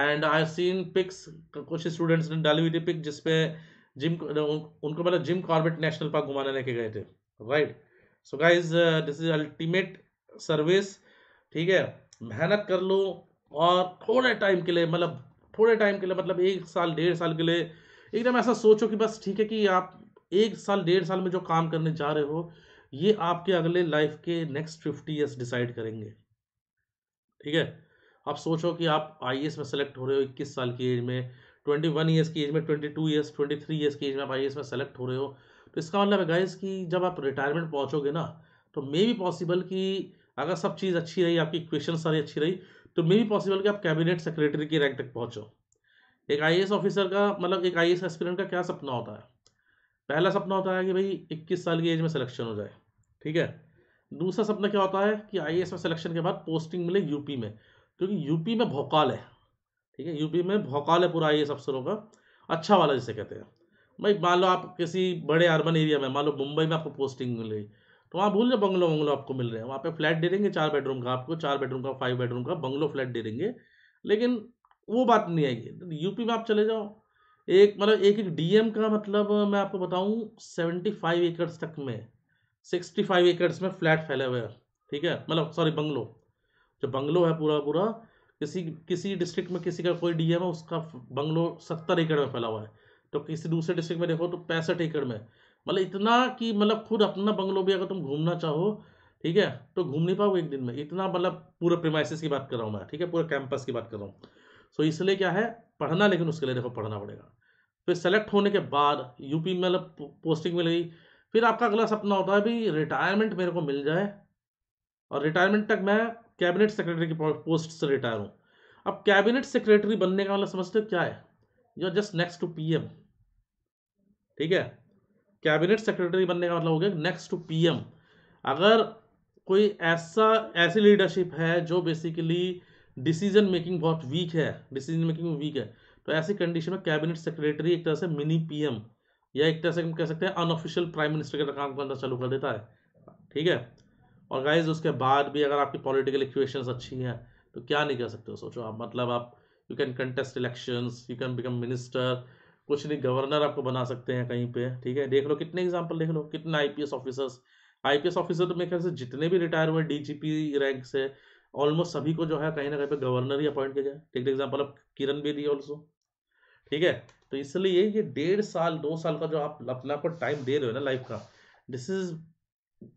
एंड आई सीन पिक्स कुछ स्टूडेंट्स ने डाली हुई थी पिक जिसपे जिम उनको मतलब जिम कॉर्बेट नेशनल पार्क घुमाने लेके गए थे right so guys this is ultimate service ठीक है मेहनत कर लो और थोड़े टाइम के लिए मतलब थोड़े टाइम के लिए मतलब एक साल डेढ़ साल के लिए एकदम ऐसा सोचो कि बस ठीक है कि आप एक साल डेढ़ साल में जो काम करने जा रहे हो ये आपके अगले लाइफ के नेक्स्ट फिफ्टी ईयर्स डिसाइड करेंगे ठीक है आप सोचो कि आप आई में सेलेक्ट हो रहे हो इक्कीस साल की एज में ट्वेंटी वन ईयर्स की एज में twenty two years twenty three years की एज में आप आई में सेलेक्ट हो रहे हो तो इसका मतलब है गाइस कि जब आप रिटायरमेंट पहुँचोगे ना तो मे बी पॉसिबल कि अगर सब चीज़ अच्छी रही आपकी क्वेश्चन सारी अच्छी रही तो मे बी पॉसिबल कि आप कैबिनेट सेक्रेटरी की रैंक तक पहुँचो एक आई ऑफिसर का मतलब एक आई एस का क्या सपना होता है पहला सपना होता है कि भाई इक्कीस साल की एज में सिलेक्शन हो जाए ठीक है दूसरा सपना क्या होता है कि आई में सिलेक्शन के बाद पोस्टिंग मिले यूपी में क्योंकि यूपी में भोकाल है ठीक है यूपी में भोकाल है पूरा आई अफसरों का अच्छा वाला जिसे कहते हैं भाई मान लो आप किसी बड़े अर्बन एरिया में मान लो मुंबई में आपको पोस्टिंग मिल रही तो वहाँ भूल जाओ बंगलो बंगलो आपको मिल रहे हैं वहाँ पे फ्लैट दे देंगे चार बेडरूम का आपको चार बेडरूम का फाइव बेडरूम का बंगलो फ्लैट दे देंगे लेकिन वो बात नहीं आएगी यूपी में आप चले जाओ एक मतलब एक एक डीएम का मतलब मैं आपको बताऊं फाइव एकड़स तक में सिक्सटी फाइव एकड़स में फ्लैट फैले हुए हैं ठीक है मतलब सॉरी बंगलो जो बंगलो है पूरा पूरा किसी किसी डिस्ट्रिक्ट में किसी का कोई डीएम है उसका बंगलो सत्तर एकड़ में फैला हुआ है तो किसी दूसरे डिस्ट्रिक्ट में देखो तो पैंसठ एकड़ में मतलब इतना कि मतलब खुद अपना बंगलो भी अगर तुम घूमना चाहो ठीक है तो घूम नहीं पाओगे एक दिन में इतना मतलब पूरे प्रेमाइसिस की बात कर रहा हूँ मैं ठीक है पूरे कैंपस की बात कर रहा हूँ सो इसलिए क्या है पढ़ना लेकिन उसके लिए देखो पढ़ना पड़ेगा फिर सेलेक्ट होने के बाद यूपी में मतलब पोस्टिंग में गई फिर आपका अगला सपना होता है भाई रिटायरमेंट मेरे को मिल जाए और रिटायरमेंट तक मैं कैबिनेट सेक्रेटरी की पोस्ट से रिटायर हूँ अब कैबिनेट सेक्रेटरी बनने का मतलब समझते हो क्या है you are just next to PM ठीक है कैबिनेट सेक्रेटरी बनने का मतलब हो गया नेक्स्ट टू पीएम अगर कोई ऐसा ऐसी लीडरशिप है जो बेसिकली डिसीजन मेकिंग बहुत वीक है डिसीजन मेकिंग वीक है तो ऐसी कंडीशन में कैबिनेट सेक्रेटरी एक तरह से मिनी पीएम या एक तरह से हम कह सकते हैं अनऑफिशियल प्राइम मिनिस्टर का काम करना चालू कर देता है ठीक है और गाइज उसके बाद भी अगर आपकी पॉलिटिकल इक्वेशन अच्छी हैं तो क्या नहीं कर सकते सोचो आप मतलब आप you can contest election you can become minister कुछ नहीं गवर्नर आपको बना सकते हैं कहीं पे ठीक है देख लो कितने एग्जाम्पल देख लो कितने आईपीएस ऑफिसर्स आईपीएस ऑफिसर तो मेरे ख्याल से जितने भी रिटायर हुए डीजीपी रैंक से ऑलमोस्ट सभी को जो है कहीं ना कहीं पर गवर्नर ही अपॉइंट किया जाए take example of Kiran Bedi also ठीक है तो इसलिए ये डेढ़ साल दो साल का जो आप अपने आपको टाइम दे रहे हो ना लाइफ का this is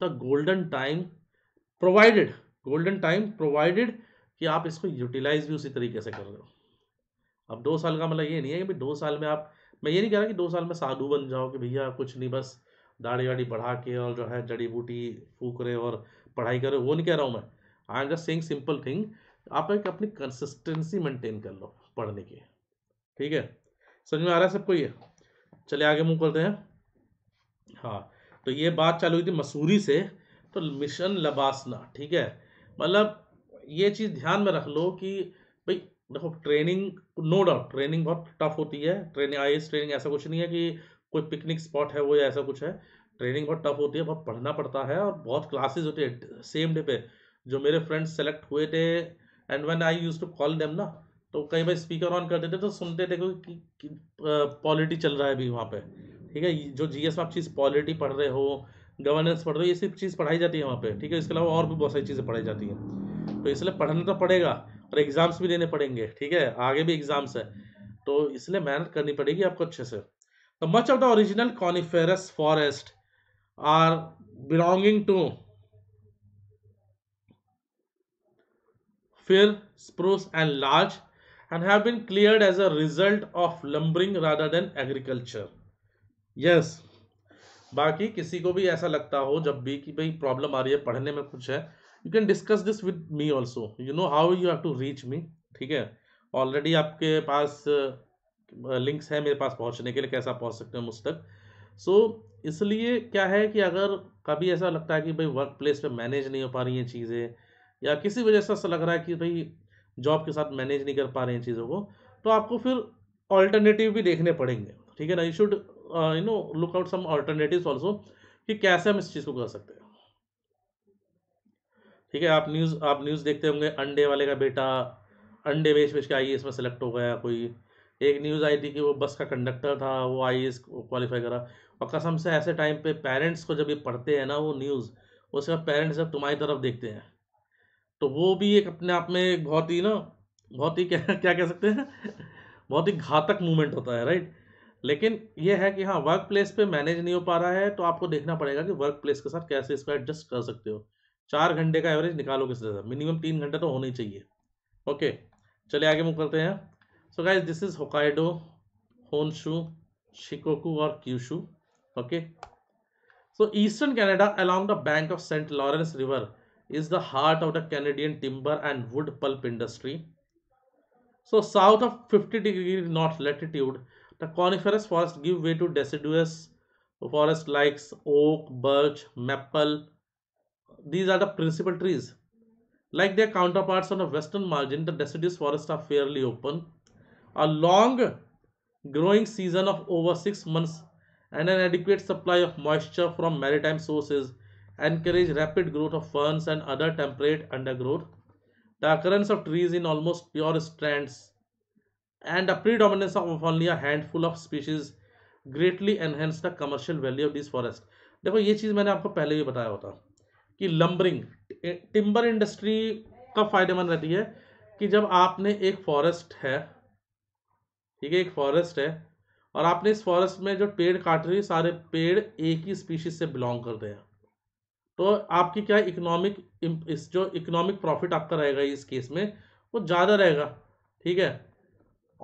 the golden time provided golden time provided कि आप इसको यूटिलाइज भी उसी तरीके से कर रहे हो अब दो साल का मतलब ये नहीं है कि दो साल में आप मैं ये नहीं कह रहा कि दो साल में साधु बन जाओ कि भैया कुछ नहीं बस दाढ़ी वाड़ी बढ़ा के और जो है जड़ी बूटी फूक रहे और पढ़ाई कर रहे वो नहीं कह रहा हूँ मैं I am just saying simple thing आप एक अपनी कंसिस्टेंसी मेंटेन कर लो पढ़ने की ठीक है समझ में आ रहा है सबको ये चले आगे मुंह करते हैं हाँ तो ये बात चालू हुई थी मसूरी से तो मिशन लबासना ठीक है मतलब ये चीज़ ध्यान में रख लो कि भाई देखो ट्रेनिंग नो डाउट ट्रेनिंग बहुत टफ होती है ट्रेनिंग आई ट्रेनिंग ऐसा कुछ नहीं है कि कोई पिकनिक स्पॉट है वो या ऐसा कुछ है ट्रेनिंग बहुत टफ होती है बहुत पढ़ना पड़ता है और बहुत क्लासेस होती है सेम डे पे जो मेरे फ्रेंड्स सेलेक्ट हुए थे and one I used to call them ना तो कई बार स्पीकर ऑन करते थे तो सुनते थे कि पॉलिटी चल रहा है अभी वहाँ पे ठीक है जो जी में आप चीज़ पॉलिटी पढ़ रहे हो गवर्नेंस पढ़ रहे हो ये सब चीज़ पढ़ाई जाती है वहाँ पे ठीक है इसके अलावा और भी बहुत सारी चीज़ें पढ़ाई जाती हैं तो इसलिए पढ़ना तो पड़ेगा और एग्ज़ाम्स भी देने पड़ेंगे ठीक है आगे भी एग्ज़ाम्स है तो इसलिए मेहनत करनी पड़ेगी आपको अच्छे से the much of the original coniferous forest are belonging to fir, spruce and larch and have been cleared as a result of lumbering rather than agriculture. Yes, बाकी किसी को भी ऐसा लगता हो जब भी कि भाई प्रॉब्लम आ रही है पढ़ने में कुछ है you can discuss this with me also you know how you have to reach me ठीक है ऑलरेडी आपके पास लिंक्स है मेरे पास पहुंचने के लिए कैसा पहुंच सकते हैं मुझ तक सो so, इसलिए क्या है कि अगर कभी ऐसा लगता है कि भाई वर्क प्लेस पर मैनेज नहीं हो पा रही हैं चीज़ें या किसी वजह से ऐसा लग रहा है कि भाई जॉब के साथ मैनेज नहीं कर पा रहे हैं चीज़ों को तो आपको फिर ऑल्टरनेटिव भी देखने पड़ेंगे ठीक है ना you should you know look out some alternative also कि कैसे हम इस चीज़ को कर सकते हैं ठीक है आप न्यूज़ आप न्यूज़ देखते होंगे अंडे वाले का बेटा अंडे बेच बेच के आई में सेलेक्ट हो गया कोई एक न्यूज़ आई थी कि वो बस का कंडक्टर था वो आई क्वालिफाई करा और कसम से ऐसे टाइम पे पेरेंट्स को जब ये पढ़ते हैं ना वो न्यूज़ उसके बाद पेरेंट्स जब तुम्हारी तरफ देखते हैं तो वो भी एक अपने आप में एक बहुत ही ना बहुत ही क्या क्या कह सकते हैं बहुत ही घातक मूवमेंट होता है राइट लेकिन ये है कि हाँ वर्क प्लेस पर मैनेज नहीं हो पा रहा है तो आपको देखना पड़ेगा कि वर्क प्लेस के साथ कैसे इसको एडजस्ट कर सकते हो चार घंटे का एवरेज निकालो किस तरह मिनिमम तीन घंटे तो होने चाहिए ओके चलिए आगे मूव करते हैं so guys this is Hokkaido Honshu Shikoku और Kyushu okay so eastern Canada along the bank of Saint Lawrence river is the heart of the Canadian timber and wood pulp industry. So south of 50 degree north latitude, the coniferous forest give way to deciduous forest like oak, birch, maple. These are the principal trees. Like their counterparts on the western margin, the deciduous forests are fairly open. A long growing season of over 6 months and an adequate supply of moisture from maritime sources encourage rapid growth of ferns and other temperate undergrowth. The occurrence of trees in almost pure stands and the predominance of only a handful of species greatly enhance the commercial value of these forests. देखो ये चीज़ मैंने आपको पहले भी बताया होता कि lumbering timber industry कब फायदेमंद रहती है कि जब आपने एक फॉरेस्ट है ठीक है एक फॉरेस्ट है और आपने इस फॉरेस्ट में जो पेड़ काट रही हैं सारे पेड़ एक ही स्पीशीज से बिलोंग करते हैं तो आपकी क्या इकोनॉमिक इस जो इकोनॉमिक प्रॉफिट आपका रहेगा इस केस में वो ज़्यादा रहेगा ठीक है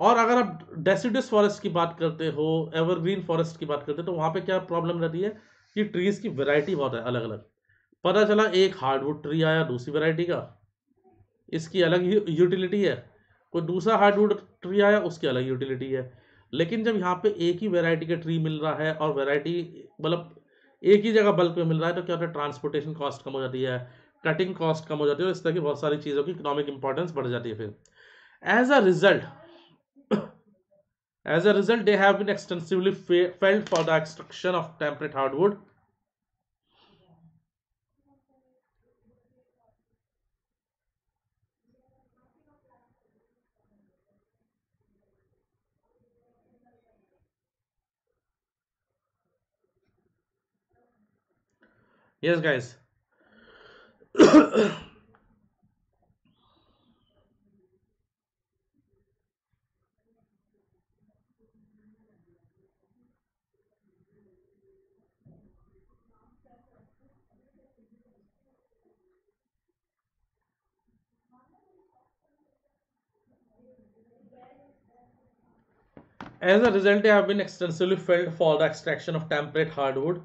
और अगर आप डेसिडस फॉरेस्ट की बात करते हो एवरग्रीन फॉरेस्ट की बात करते हो तो वहाँ पे क्या प्रॉब्लम रहती है कि ट्रीज़ की वैरायटी बहुत है अलग अलग पता चला एक हार्डवुड ट्री आया दूसरी वैरायटी का इसकी अलग यूटिलिटी है कोई दूसरा हार्डवुड ट्री आया उसकी अलग यूटिलिटी है लेकिन जब यहाँ पे एक ही वैरायटी का ट्री मिल रहा है और वैरायटी मतलब एक ही जगह बल्क में मिल रहा है तो क्या होता है ट्रांसपोर्टेशन कॉस्ट कम हो जाती है कटिंग कॉस्ट कम हो जाती है और इस तरह की बहुत सारी चीज़ों की इकोनॉमिक इंपॉर्टेंस बढ़ जाती है फिर as a result as a result they have been extensively felled for the extraction of temperate hardwood yes guys As a result, they have been extensively felt for the extraction of temperate hardwood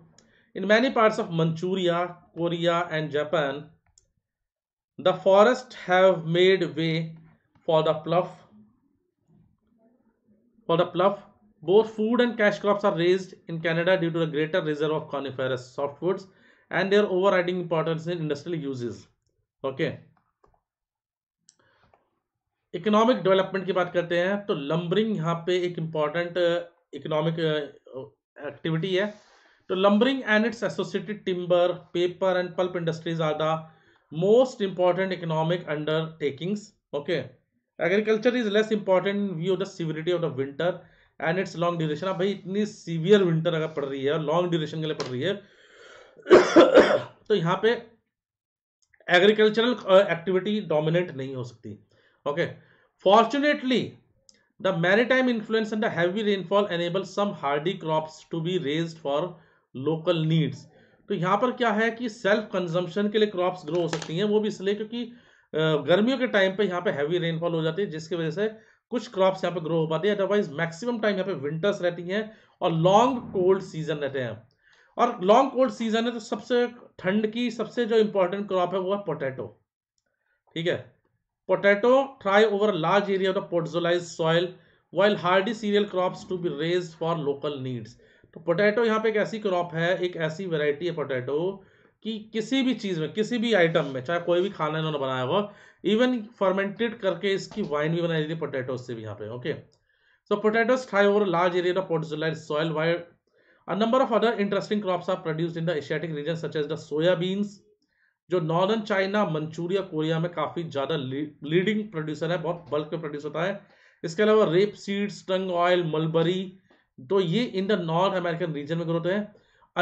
in many parts of Manchuria, Korea and Japan, the forests have made way for the pluff. For the pluff, both food and cash crops are raised in Canada due to the greater reserve of coniferous softwoods and their overriding importance in industrial uses. Okay. Economic development की बात करते हैं तो lumbering यहाँ पे एक important economic activity है तो lumbering and its associated timber paper and pulp industries are the most important economic undertakings okay agriculture is less important view the severity of the winter and its long duration भाई इतनी severe winter अगर पड़ रही है long duration के लिए पड़ रही है तो यहाँ पे एग्रीकल्चरल एक्टिविटी डोमिनेट नहीं हो सकती okay fortunately the maritime influence and the heavy rainfall enable some hardy crops to be raised for local needs तो यहाँ पर क्या है कि सेल्फ कंजम्पशन के लिए क्रॉप्स ग्रो हो सकती हैं वो भी इसलिए क्योंकि गर्मियों के टाइम पे यहाँ पे हैवी रेनफॉल हो जाती है जिसकी वजह से कुछ क्रॉप्स यहाँ पे ग्रो हो पाती है अदरवाइज मैक्सिमम टाइम यहाँ पे विंटर्स रहती हैं और लॉन्ग कोल्ड सीजन रहते हैं और लॉन्ग कोल्ड सीजन है तो सबसे ठंड की सबसे जो इंपॉर्टेंट क्रॉप है वो है पोटैटो ठीक है potato thrive over large area of the podzolised soil while hardy cereal crops to be raised for local needs तो पोटैटो यहाँ पे एक ऐसी क्रॉप है एक ऐसी वेराइटी है पोटैटो कि किसी भी चीज़ में किसी भी आइटम में चाहे कोई भी खाना इन्होंने बनाया हो इवन फर्मेंटेड करके इसकी वाइन भी बनाई जाती है पोटैटो से भी यहाँ पे okay so potatoes thrive over large area of podzolised soil while A number of other interesting crops are produced in the Asiatic region such as the soya जो नॉर्दर्न चाइना मंचूरिया कोरिया में काफ़ी ज़्यादा leading producer है बहुत bulk में produce होता है इसके अलावा rape seeds tung oil mulberry तो ये in the north American region में ग्रोथ है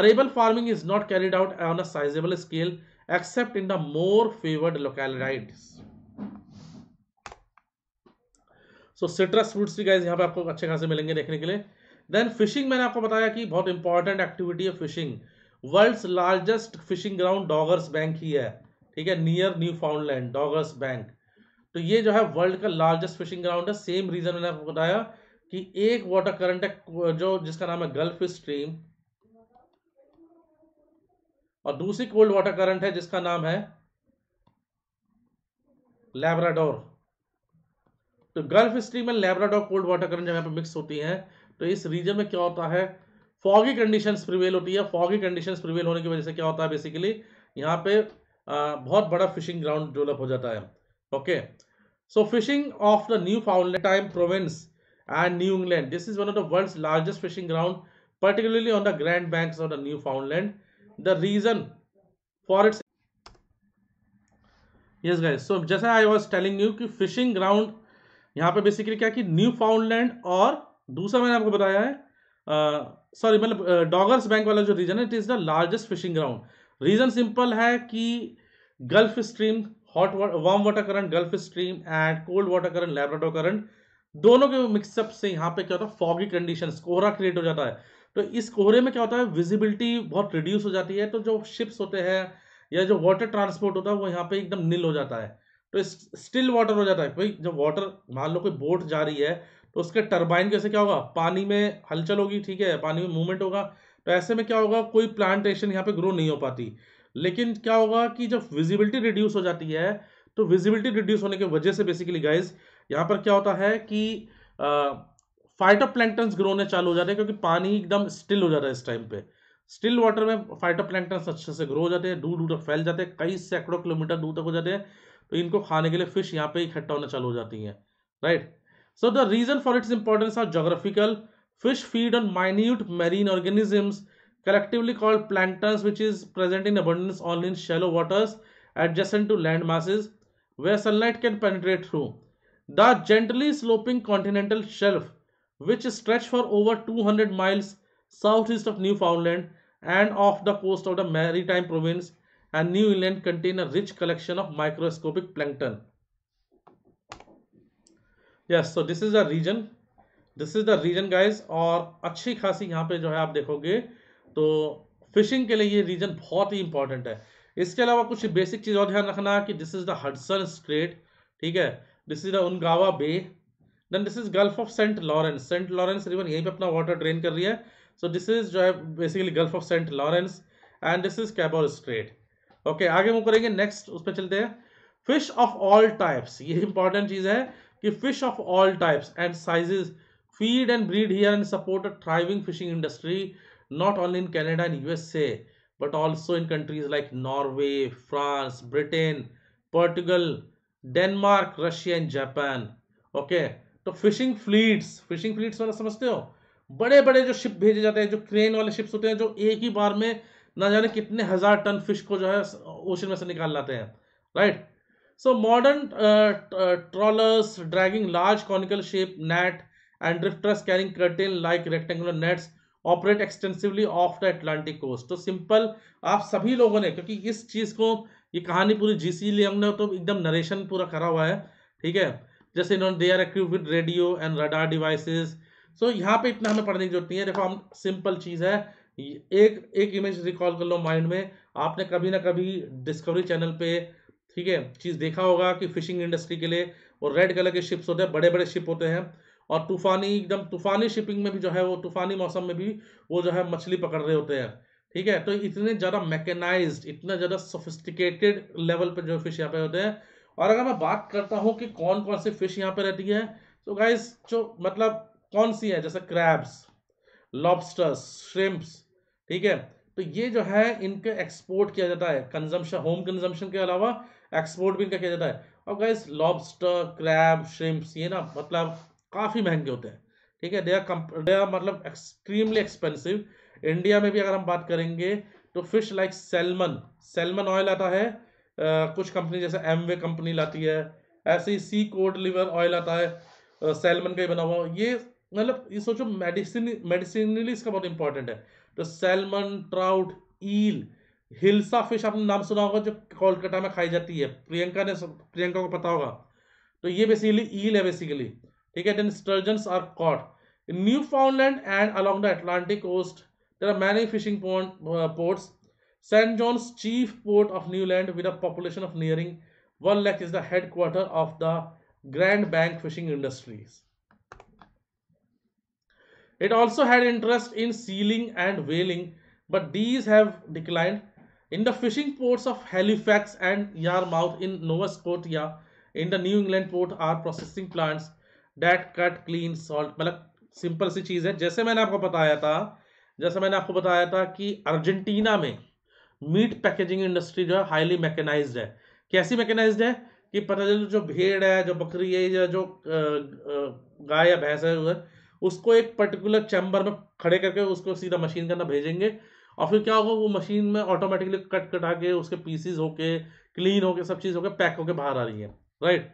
arable farming is not carried out on a sizeable scale except in the more favoured localities so citrus fruits भी guys यहाँ पे आपको अच्छे खासे मिलेंगे देखने के लिए देन फिशिंग मैंने आपको बताया कि बहुत इंपॉर्टेंट एक्टिविटी है fishing world's largest fishing ground Dogger's Bank ही है ठीक है near Newfoundland Dogger's Bank तो ये जो है वर्ल्ड का लार्जेस्ट फिशिंग ग्राउंड है सेम रीजन मैंने आपको बताया कि एक वाटर करंट है जो जिसका नाम है गल्फ स्ट्रीम और दूसरी कोल्ड वाटर करंट है जिसका नाम है लेब्राडोर तो Gulf Stream and Labrador cold water current जब यहां पर मिक्स होती है तो इस रीजन में क्या होता है फॉगी कंडीशंस प्रिवेल होती है फॉगी कंडीशंस प्रिवेल होने की वजह से क्या होता है बेसिकली यहाँ पे आ, बहुत बड़ा फिशिंग ग्राउंड डेवलप हो जाता है okay so fishing of the Newfoundland time province and New England. This is one of the world's largest fishing ground, particularly on the Grand Banks of the Newfoundland. The reason for its yes guys. So जैसा I was telling you ki fishing ground yahan pe basically क्या कि Newfoundland और दूसरा मैंने आपको बताया है sorry मतलब डॉगर्स बैंक वाला जो रीजन है it is the largest fishing ground region simple है कि Gulf Stream hot warm water current Gulf Stream and cold water current Labrador current दोनों के मिक्सअप से यहाँ पे क्या होता है फॉगी कंडीशन कोहरा क्रिएट हो जाता है तो इस कोहरे में क्या होता है विजिबिलिटी बहुत रिड्यूस हो जाती है तो जो शिप्स होते हैं या जो वाटर ट्रांसपोर्ट होता है वो यहाँ पे एकदम नील हो जाता है तो स्टिल वाटर हो जाता है कोई जब वाटर मान लो कोई बोट जा रही है तो उसके टर्बाइन कैसे क्या होगा पानी में हलचल होगी ठीक है पानी में मूवमेंट होगा तो ऐसे में क्या होगा कोई प्लांटेशन यहाँ पे ग्रो नहीं हो पाती लेकिन क्या होगा कि जब विजिबिलिटी रिड्यूस हो जाती है तो विजिबिलिटी रिड्यूस होने की वजह से बेसिकली गाइज यहाँ पर क्या होता है कि ग्रो होने चालू हो जाते हैं क्योंकि पानी एकदम स्टिल हो जाता है इस टाइम पे स्टिल वाटर में फाइटोप्लैंक्टन अच्छे से ग्रो हो जाते हैं दूर दूर तक फैल जाते हैं कई सैकड़ों किलोमीटर दूर तक हो जाते हैं तो इनको खाने के लिए फिश यहाँ पे इकट्ठा होना चालू हो जाती है right so the region for its importance are geographical fish feed on minute marine organisms collectively called planktons which is present in abundance on in shallow waters adjacent to land masses way sunlight can penetrate through the gently sloping continental shelf which stretch for over two hundred miles south east of Newfoundland and off the coast of the maritime province and New England contain rich collection of microscopic plankton yes so this is the region this is the region guys और अच्छी खासी यहाँ पे जो है आप देखोगे तो फिशिंग के लिए ये रीजन बहुत ही इंपॉर्टेंट है इसके अलावा कुछ बेसिक चीज़ और ध्यान रखना है कि this is the Hudson Strait ठीक है This is the Ungava Bay. Then this is Gulf of St. Lawrence. St. Lawrence River here apna water drain kar rahi So this is basically Gulf of St. Lawrence. And this is Cabot Strait. Okay, aage move karenge. Next, us chalte hai. Fish of all types. Ye important cheez hai. fish of all types and sizes feed and breed here and support a thriving fishing industry. Not only in Canada and USA. But also in countries like Norway, France, Britain, Portugal, Denmark Russia and Japan okay तो fishing fleets fishing fleets वाला समझते हो बड़े बड़े जो ship भेजे जाते हैं जो क्रेन वाले शिप्स होते हैं जो एक ही बार में ना जाने कितने हजार टन फिश को जो है ओशन में से निकाल लाते हैं right so modern trawlers dragging large conical shape net and drifters carrying curtain like rectangular nets operate extensively off the Atlantic coast तो सिंपल आप सभी लोगों ने क्योंकि इस चीज को ये कहानी पूरी जी लिए हमने तो एकदम नरेशन पूरा करा हुआ है ठीक है जैसे इन्होंने दे आर एक with radio and radar devices so यहाँ पे इतना हमें पढ़ने की जरूरत नहीं है देखो हम सिंपल चीज़ है एक एक इमेज रिकॉल कर लो माइंड में आपने कभी ना कभी डिस्कवरी चैनल पे ठीक है चीज़ देखा होगा कि फिशिंग इंडस्ट्री के लिए और रेड कलर के शिप्स होते हैं बड़े बड़े शिप होते हैं और तूफानी एकदम तूफानी शिपिंग में भी जो है वो तूफानी मौसम में भी वो जो है मछली पकड़ रहे होते हैं ठीक है तो इतने ज़्यादा मैकेनाइज इतना ज़्यादा सोफिस्टिकेटेड लेवल पर जो फिश यहाँ पे होते हैं और अगर मैं बात करता हूँ कि कौन कौन सी फिश यहाँ पे रहती है तो गाइस जो मतलब कौन सी है जैसे क्रैब्स लॉबस्टर्स श्रिम्प्स ठीक है तो ये जो है इनके एक्सपोर्ट किया जाता है कंजम्पशन होम कंजम्पशन के अलावा एक्सपोर्ट भी इनका किया जाता है और गाइस लॉबस्टर क्रैब श्रिम्प्स ये ना मतलब काफ़ी महंगे होते हैं ठीक है दे आर दे आर मतलब एक्सट्रीमली एक्सपेंसिव इंडिया में भी अगर हम बात करेंगे तो fish like salmon salmon oil आता है आ, कुछ कंपनी जैसे एमवे कंपनी लाती है ऐसे ही सी कोड लिवर ऑयल आता है आ, सेलमन का ही बना हुआ ये मतलब ये सोचो मेडिसिन मेडिसिनली इसका बहुत इंपॉर्टेंट है तो salmon trout eel hilsa fish आपने नाम सुना होगा जो कोलकाता में खाई जाती है प्रियंका ने प्रियंका को पता होगा तो ये बेसिकली ईल है बेसिकली ठीक है then sturgeon are caught Newfoundland and along the Atlantic coast There are many fishing uh, ports. St. John's chief port of Newland with a population of nearing 1 lakh is the headquarter of the Grand Bank fishing industries. It also had interest in sealing and whaling, but these have declined. In the fishing ports of Halifax and Yarmouth in Nova Scotia, in the New England port are processing plants that cut clean salt. मतलब simple सी चीज़ है जैसे मैंने आपको बताया था जैसा मैंने आपको बताया था कि अर्जेंटीना में मीट पैकेजिंग इंडस्ट्री जो है हाईली मैकेनाइज है कैसी मैकेनाइज है कि पता चले जो भेड़ है जो बकरी है या जो गाय या भैंस है उसको एक पर्टिकुलर चैम्बर में खड़े करके उसको सीधा मशीन के अंदर भेजेंगे और फिर क्या होगा वो मशीन में ऑटोमेटिकली कट कटा के उसके पीसीज होके क्लीन होके सब चीज़ होके पैक होके बाहर आ रही है राइट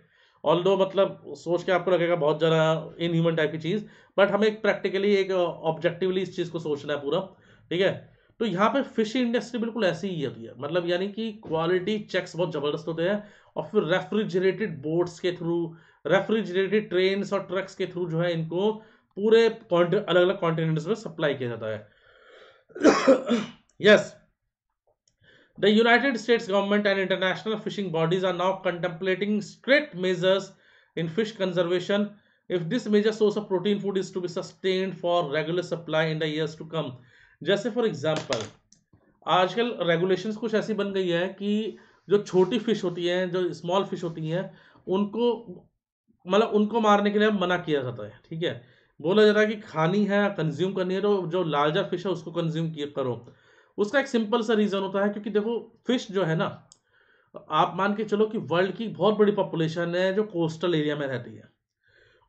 ऑल दो मतलब सोच के आपको लगेगा बहुत ज़्यादा इनह्यूमन टाइप की चीज़ बट हमें एक प्रैक्टिकली एक ऑब्जेक्टिवली uh, इस चीज़ को सोचना है पूरा ठीक है तो यहाँ पे फिश इंडस्ट्री बिल्कुल ऐसी ही होती है मतलब यानी कि क्वालिटी चेक्स बहुत ज़बरदस्त होते हैं और फिर रेफ्रिजरेटेड बोट्स के थ्रू रेफ्रिजरेटेड ट्रेन और ट्रक्स के थ्रू जो है इनको पूरे अलग अलग कॉन्टिनेंट्स में सप्लाई किया जाता है yes yes. The United States government and international fishing bodies are now contemplating strict measures in fish conservation if this major source of protein food is to be sustained for regular supply in the years to come. जैसे for example, आजकल regulations कुछ ऐसी बन गई है कि जो छोटी fish होती हैं जो small fish होती हैं उनको मतलब उनको मारने के लिए मना किया जाता है ठीक है बोला जा रहा है कि खानी है कंज्यूम करनी है तो जो लार्जर फिश है उसको कंज्यूम किया करो उसका एक सिंपल सा रीज़न होता है क्योंकि देखो फिश जो है ना आप मान के चलो कि वर्ल्ड की बहुत बड़ी पॉपुलेशन है जो कोस्टल एरिया में रहती है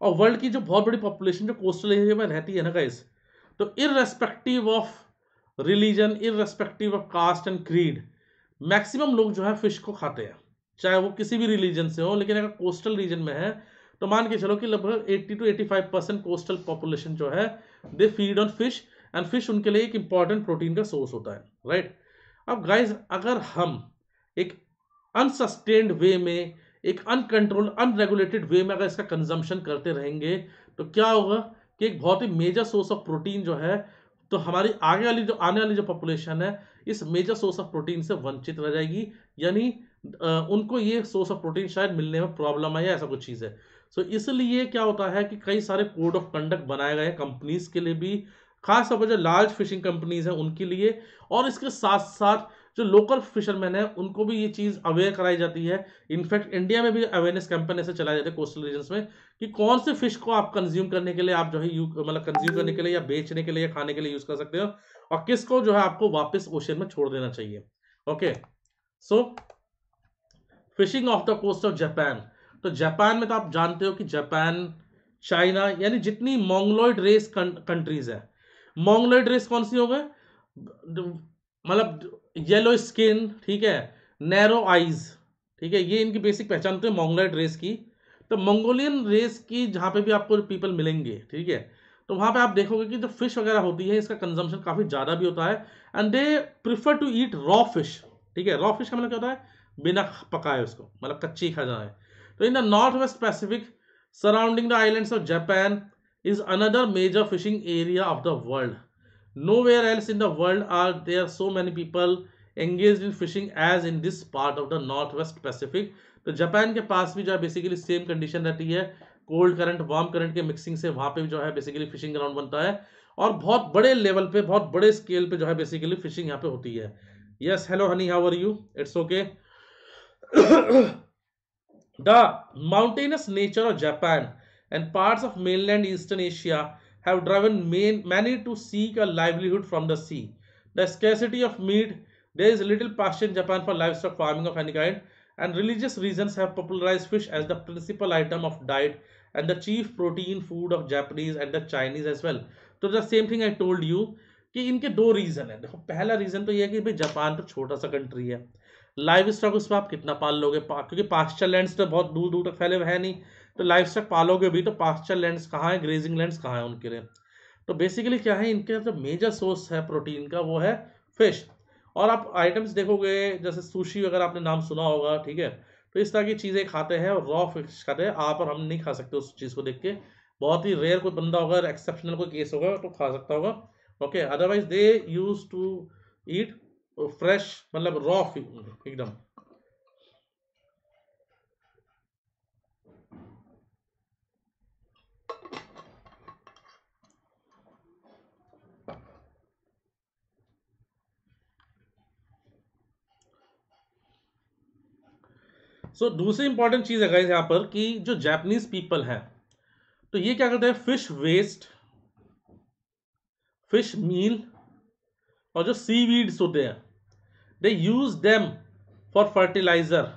और वर्ल्ड की जो बहुत बड़ी पॉपुलेशन जो कोस्टल एरिया में रहती है ना गाइस तो irrespective of religion irrespective of caste and creed maximum लोग जो है फिश को खाते हैं चाहे वो किसी भी रिलीजन से हो लेकिन अगर कोस्टल रीजन में है तो मान के चलो कि लगभग 80 टू 85 परसेंट कोस्टल पॉपुलेशन जो है they feed on fish and fish उनके लिए एक इंपॉर्टेंट प्रोटीन का सोर्स होता है राइट अब गाइज अगर हम एक अनसस्टेन्ड वे में एक अनकंट्रोल अनरेगुलेटेड वे में अगर इसका कंजम्पशन करते रहेंगे तो क्या होगा कि एक बहुत ही मेजर सोर्स ऑफ प्रोटीन जो है तो हमारी आगे वाली जो आने वाली जो पॉपुलेशन है इस मेजर सोर्स ऑफ प्रोटीन से वंचित रह जाएगी यानी उनको ये सोर्स ऑफ प्रोटीन शायद मिलने में प्रॉब्लम है या ऐसा कुछ चीज़ है सो so, इसलिए क्या होता है कि कई सारे कोड ऑफ कंडक्ट बनाए गए हैं कंपनीज के लिए भी खास तौर पर जो लार्ज फिशिंग कंपनीज हैं उनके लिए और इसके साथ साथ जो लोकल फिशरमैन है उनको भी ये चीज़ अवेयर कराई जाती है इनफैक्ट इंडिया में भी अवेयरनेस कैंपेन ऐसे चलाए जाते हैं कोस्टल रीजन में कि कौन से फिश को आप कंज्यूम करने के लिए आप जो है मतलब कंज्यूम करने के लिए या बेचने के लिए या खाने के लिए यूज़ कर सकते हो और किसको जो है आपको वापस ओशन में छोड़ देना चाहिए okay so fishing of the coast of Japan तो जापान में तो आप जानते हो कि जापान चाइना यानी जितनी मोंगलोइड रेस कंट्रीज है रेस कौन सी हो गए मतलब येलो स्किन ठीक है नैरो आइज ठीक है ये इनकी बेसिक पहचान होती तो है मोंगलोइड रेस की तो मंगोलियन रेस की जहाँ पे भी आपको पीपल मिलेंगे ठीक है तो वहाँ पे आप देखोगे कि जो फिश वगैरह होती है इसका कंजम्पशन काफ़ी ज़्यादा भी होता है and they prefer to eat raw fish ठीक है रॉ फिश का मतलब क्या होता है बिना पकाए उसको मतलब कच्ची खा जाए तो in the north west Pacific surrounding the islands of Japan is another major fishing area of the world. Nowhere else in the world are there so many people engaged in fishing as in this part of the Northwest Pacific. तो Japan के पास भी जो है basically same condition रहती है cold current warm current के mixing से वहाँ पे भी जो है बेसिकली फिशिंग ग्राउंड बनता है और बहुत बड़े लेवल पे बहुत बड़े स्केल पे जो है बेसिकली फिशिंग यहाँ पे होती है yes hello honey how are you it's okay the mountainous nature of Japan and parts of mainland Eastern Asia have driven main, many to seek a livelihood from the sea. The scarcity of meat, there is little passion in Japan for livestock farming of any kind, and religious reasons have popularized fish as the principal item of diet and the chief protein food of Japanese and the Chinese as well. so the same thing i told you कि इनके दो reason है देखो पहला reason तो ये है कि भाई जापान तो छोटा सा कंट्री है लाइव स्टॉक उसमें आप कितना पाल लोगे पा, क्योंकि पास्चर लैंड्स तो बहुत दूर दूर तक फैले हुए हैं नहीं तो लाइफ स्टॉक पालोगे भी तो पास्चर लैंड कहाँ है ग्रेजिंग लैंड कहाँ है उनके लिए तो बेसिकली क्या है इनके जो मेजर सोर्स है प्रोटीन का वो है फिश और आप आइटम्स देखोगे जैसे सुशी वगैरह आपने नाम सुना होगा ठीक है तो इस तरह की चीज़ें खाते हैं और रॉ फिश खाते हैं आप और हम नहीं खा सकते उस चीज़ को देख के बहुत ही रेयर कोई बंदा होगा एक्सेप्शनल कोई केस होगा तो खा सकता होगा okay otherwise they used to eat fresh मतलब रॉ एकदम सो so, दूसरी इंपॉर्टेंट चीज़ है यहां पर कि जो जैपनीज पीपल है तो ये क्या करते हैं फिश वेस्ट फिश मील और जो सी वीड्स होते हैं they use them for fertiliser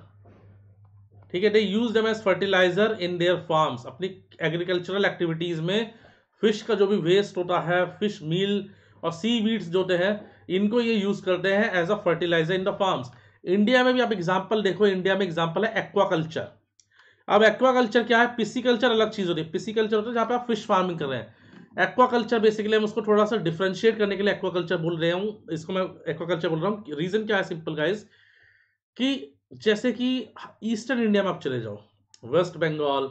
ठीक है they use them as fertiliser in their farms अपनी एग्रीकल्चरल एक्टिविटीज में फिश का जो भी वेस्ट होता है फिश मील और सी वीड्स जो होते हैं इनको ये यूज करते हैं as a fertiliser in the farms India में भी आप एग्जाम्पल देखो इंडिया में एग्जाम्पल है एक्वाकल्चर अब एक्वाकल्चर क्या है पिसी कल्चर अलग चीज होती है पिसी कल्चर होता है जहाँ पे आप फिश फार्मिंग कर रहे हैं एक्वाकल्चर बेसिकली हम उसको थोड़ा सा डिफ्रेंशिएट करने के लिए एक्वाकल्चर बोल रहे हूँ इसको मैं एक्वाकल्चर बोल रहा हूँ रीजन क्या है सिंपल गाइज कि जैसे कि ईस्टर्न इंडिया में आप चले जाओ West Bengal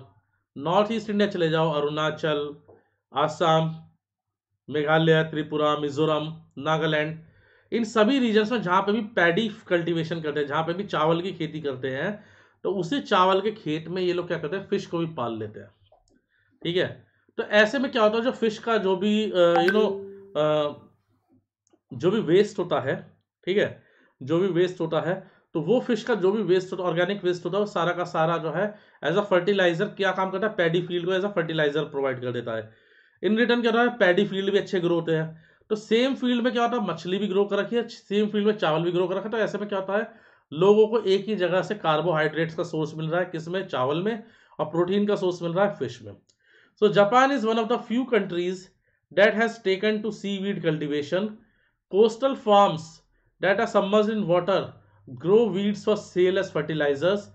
North East India चले जाओ अरुणाचल आसाम मेघालय त्रिपुरा मिजोरम नागालैंड इन सभी रीजन्स में जहाँ पे भी पैडी कल्टीवेशन करते हैं जहाँ पे भी चावल की खेती करते हैं तो उसी चावल के खेत में ये लोग क्या करते हैं फिश को भी पाल लेते हैं ठीक है तो ऐसे में क्या होता है जो फिश का जो भी यू नो जो भी वेस्ट होता है ठीक है जो भी वेस्ट होता है तो वो फिश का जो भी वेस्ट होता है ऑर्गेनिक वेस्ट होता है वो सारा का सारा जो है एज अ फर्टिलाइजर क्या काम करता है पैडी फील्ड को एज अ फर्टिलाइजर प्रोवाइड कर देता है इन रिटर्न क्या होता है पैडी फील्ड भी अच्छे ग्रो होते हैं तो सेम फील्ड में क्या होता है मछली भी ग्रो कर रखी है सेम फील्ड में चावल भी ग्रो कर रखा है तो ऐसे में क्या होता है लोगों को एक ही जगह से कार्बोहाइड्रेट्स का सोर्स मिल रहा है किसमें चावल में और प्रोटीन का सोर्स मिल रहा है फिश में so Japan is one of the few countries has taken to seaweed cultivation coastal farms that are submerged in water grow weeds for sale as fertilisers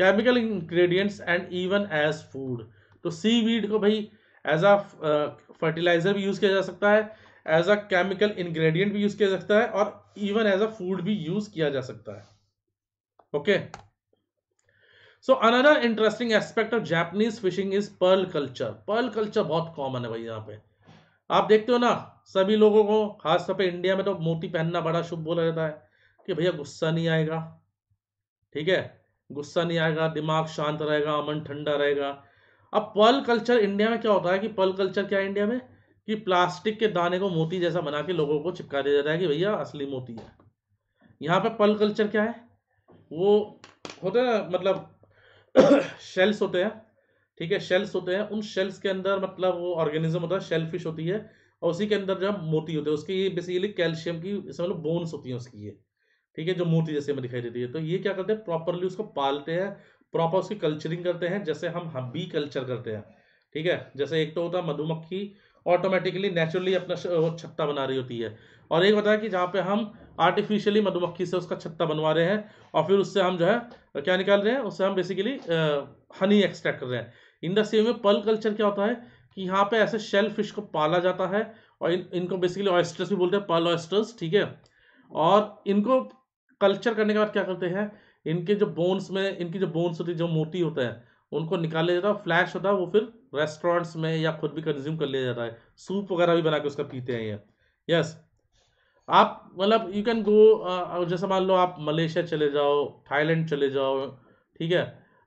chemical ingredients and even as food तो weed को भाई as a fertiliser भी use किया जा सकता है as a chemical ingredient भी use किया जा सकता है और इवन एज अ फूड भी यूज किया जा सकता है okay so another interesting aspect of Japanese fishing is pearl culture pearl culture बहुत कॉमन है भाई यहाँ पे आप देखते हो ना सभी लोगों को खासतौर पे इंडिया में तो मोती पहनना बड़ा शुभ बोला जाता है कि भैया गुस्सा नहीं आएगा ठीक है गुस्सा नहीं आएगा दिमाग शांत रहेगा मन ठंडा रहेगा अब पर्ल कल्चर इंडिया में क्या होता है कि पर्ल कल्चर क्या है इंडिया में कि प्लास्टिक के दाने को मोती जैसा बना के लोगों को चिपका दिया जाता है कि भैया असली मोती है यहाँ पे पल कल्चर क्या है वो होते हैं मतलब शेल्स होते हैं ठीक है शेल्स होते हैं उन शेल्स के अंदर मतलब वो ऑर्गेनिज्म होता है शेल फिश होती है और उसी के अंदर जो मोती होते हैं उसकी बेसिकली कैल्शियम की समझ मतलब बोन्स होती हैं उसकी ये ठीक है जो मोती जैसे हमें दिखाई देती है तो ये क्या करते हैं प्रॉपरली उसको पालते हैं प्रॉपर उसकी कल्चरिंग करते हैं जैसे हम हबी कल्चर करते हैं ठीक है जैसे एक तो होता है मधुमक्खी ऑटोमेटिकली नेचुरली अपना वो छत्ता बना रही होती है और एक बताया कि जहाँ पे हम आर्टिफिशियली मधुमक्खी से उसका छत्ता बनवा रहे हैं और फिर उससे हम जो है क्या निकाल रहे हैं उससे हम बेसिकली हनी एक्सट्रैक्ट कर रहे हैं इन द सेम में पल कल्चर क्या होता है कि यहाँ पे ऐसे शेल फिश को पाला जाता है और इन इनको बेसिकली ऑयस्टर्स भी बोलते हैं पल ऑयस्टर्स ठीक है और इनको कल्चर करने के बाद क्या करते हैं इनके जो बोन्स में इनकी जो बोन्स होती है जो मोटी होता है उनको निकाले जाता है फ्लैश होता है वो फिर रेस्टोरेंट्स में या खुद भी कंज्यूम कर लिया जाता है सूप वगैरह भी बना के उसका पीते हैं ये यस आप मतलब यू कैन गो जैसे मान लो आप मलेशिया चले जाओ थाईलैंड चले जाओ ठीक है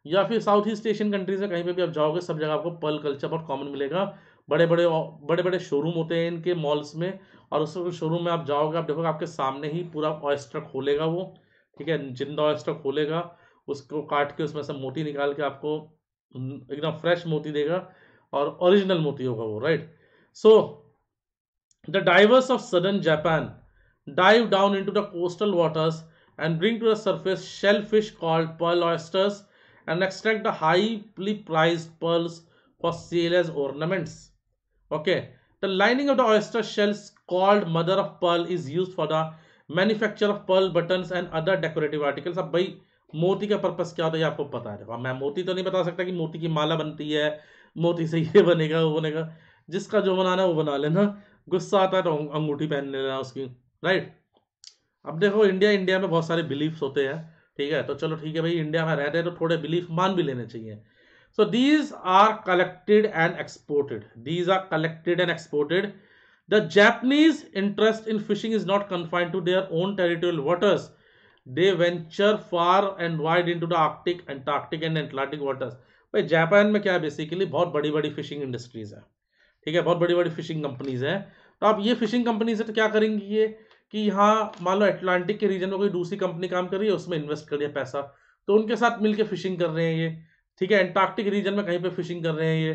या फिर साउथ ईस्ट एशियन कंट्रीज में कहीं पे भी आप जाओगे सब जगह आपको पल कल्चर बहुत कॉमन मिलेगा बड़े बड़े बड़े बड़े शोरूम होते हैं इनके मॉल्स में और उस शोरूम में आप जाओगे आप देखोगे आपके सामने ही पूरा ऑयस्टर खोलेगा वो ठीक है जिंदा ऑयस्टर खोलेगा उसको काट के उसमें से मोती निकाल के आपको एकदम फ्रेश मोती देगा और ओरिजिनल मोती होगा वो right so the divers of southern Japan dive down into the coastal waters and bring to the surface shellfish called pearl oysters and extract the highly prized pearls for sale as ornaments okay the lining of the oyster shells called mother of pearl is used for the manufacture of pearl button and other decorative articles अब भाई मोती का purpose क्या होता है आपको पता है मैं मोती तो नहीं बता सकता कि मोती की माला बनती है मोती से ये बनेगा वो बनेगा जिसका जो बनाना है वो बना लेना गुस्सा आता है तो अंगूठी पहन लेना उसकी राइट अब देखो इंडिया इंडिया में बहुत सारे बिलीफ होते हैं ठीक है तो चलो ठीक है भाई इंडिया में रहते हैं तो थोड़े बिलीफ मान भी लेने चाहिए so these are collected and exported these are collected and exported the Japanese interest in fishing is not confined to their own territorial waters they venture far and wide into the Arctic Antarctic and Atlantic waters भाई Japan में क्या है basically बहुत बड़ी बड़ी fishing industries है ठीक है बहुत बड़ी बड़ी फिशिंग कंपनीज है तो आप ये फिशिंग कंपनी से क्या करेंगी ये कि यहाँ मान लो अटलांटिक के रीजन में कोई दूसरी कंपनी काम कर रही है उसमें इन्वेस्ट कर दिया पैसा तो उनके साथ मिलकर फिशिंग कर रहे हैं ये ठीक है एंटार्क्टिक रीजन में कहीं पे फिशिंग कर रहे हैं ये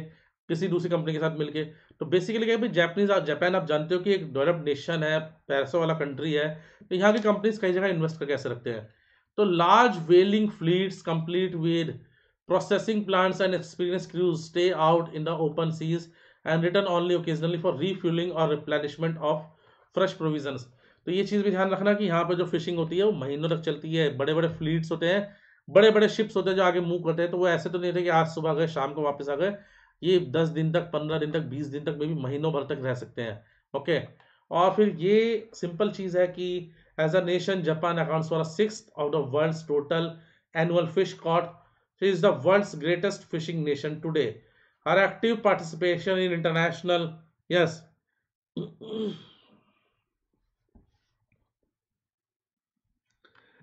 किसी दूसरी कंपनी के साथ मिलके तो बेसिकली क्या भाई जापानीज आप जापान आप जानते हो कि एक डेवलप्ड नेशन है पैसों वाला कंट्री है तो यहाँ की कंपनीज कई जगह इन्वेस्ट करके ऐसे रखते हैं तो large whaling fleets complete with Processing plants and experienced crews stay out in the open seas and return only occasionally for refueling or replenishment of fresh provisions. तो ये चीज़ भी ध्यान रखना कि यहाँ पर जो फिशिंग होती है वो महीनों तक चलती है बड़े बड़े फ्लीट्स होते हैं बड़े बड़े शिप्स होते हैं जो आगे मूव करते हैं तो वो ऐसे तो नहीं होते कि आज सुबह गए शाम को वापस आ गए ये दस दिन तक पंद्रह दिन तक बीस दिन तक में भी महीनों भर तक रह सकते हैं ओके और फिर ये सिंपल चीज़ है कि as a nation Japan accounts for six of the world total annual fish caught She is the world's greatest fishing nation today. Her active participation in international, yes.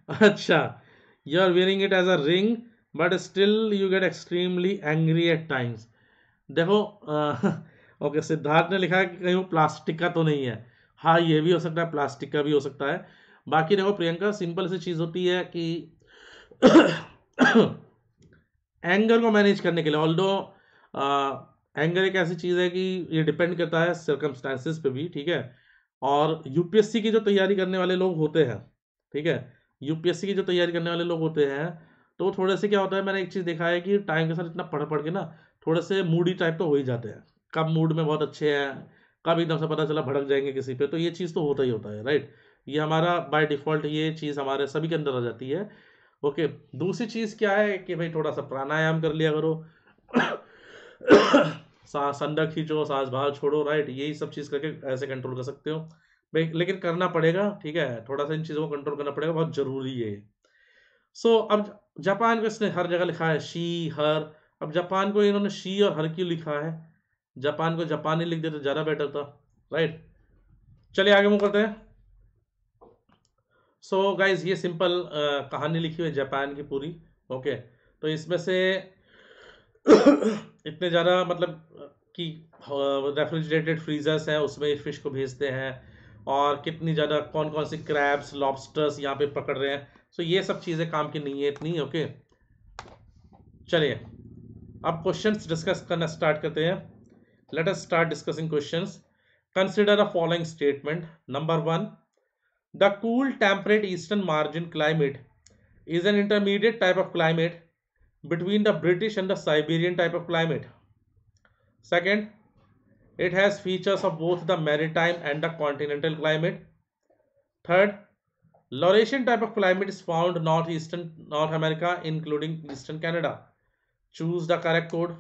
Acha, you are wearing it as a ring, but still you get extremely angry at times. देखो okay Siddharth ने लिखा है कि कहीं वो plastic का तो नहीं है हाँ ये भी हो सकता है प्लास्टिक का भी हो सकता है बाकी देखो प्रियंका सिंपल सी चीज़ होती है कि एंगर को मैनेज करने के लिए ऑल दो एंगर एक ऐसी चीज़ है कि ये डिपेंड करता है सर्कमस्टांसिस पे भी ठीक है और यूपीएससी की जो तैयारी करने वाले लोग होते हैं ठीक है यूपीएससी की जो तैयारी करने वाले लोग होते हैं तो थोड़े से क्या होता है मैंने एक चीज़ देखा है कि टाइम के साथ इतना पढ़ पढ़ के ना थोड़े से मूडी टाइप तो हो ही जाते हैं कब मूड में बहुत अच्छे हैं कब एकदम से पता चला भड़क जाएंगे किसी पे तो ये चीज़ तो होता ही होता है राइट ये हमारा बाय डिफ़ॉल्ट ये चीज़ हमारे सभी के अंदर आ जाती है ओके दूसरी चीज़ क्या है कि भाई थोड़ा सा प्राणायाम कर लिया करो सांस अंडा खींचो सांस बाहर छोड़ो राइट यही सब चीज़ करके ऐसे कंट्रोल कर सकते हो भाई लेकिन करना पड़ेगा ठीक है थोड़ा सा इन चीज़ों को कंट्रोल करना पड़ेगा बहुत ज़रूरी है सो so, अब जापान को इसने हर जगह लिखा है शी हर अब जापान को इन्होंने शी और हर क्यों लिखा है जापान को जापानी लिख देते ज़्यादा बेटर था राइट चलिए आगे मुकरते करते हैं सो so, गाइज ये सिंपल uh, कहानी लिखी हुई है जापान की पूरी ओके okay. तो इसमें से इतने ज़्यादा मतलब uh, कि रेफ्रिजरेटेड uh, फ्रीजर्स हैं उसमें फिश को भेजते हैं और कितनी ज़्यादा कौन कौन सी क्रैब्स लॉबस्टर्स यहाँ पे पकड़ रहे हैं सो so, ये सब चीज़ें काम की नहीं है इतनी ओके okay. चलिए अब क्वेश्चंस डिस्कस करना स्टार्ट करते हैं let us start discussing questions consider a following statement number one The cool temperate eastern margin climate is an intermediate type of climate between the British and the Siberian type of climate. Second, it has features of both the maritime and the continental climate. Third, Laurasian type of climate is found northeastern North America including eastern Canada. Choose the correct code.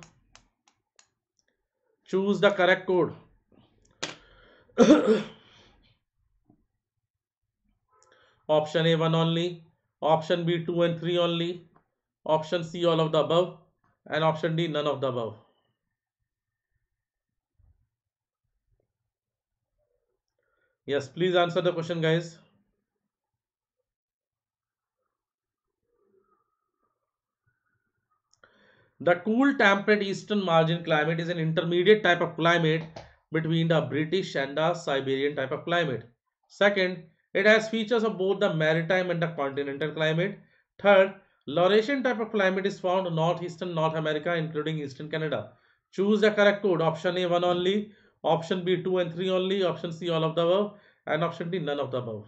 Choose the correct code. Option A1 only. Option B 2 and 3 only. Option C all of the above. And option D none of the above. Yes, please answer the question guys. The cool temperate eastern margin climate is an intermediate type of climate between the British and the Siberian type of climate. Second, it has features of both the maritime and the continental climate. Third, Laurasian type of climate is found in northeastern North America including eastern Canada. Choose the correct code. Option A 1 only, option B 2 and 3 only, option C all of the above and option D none of the above.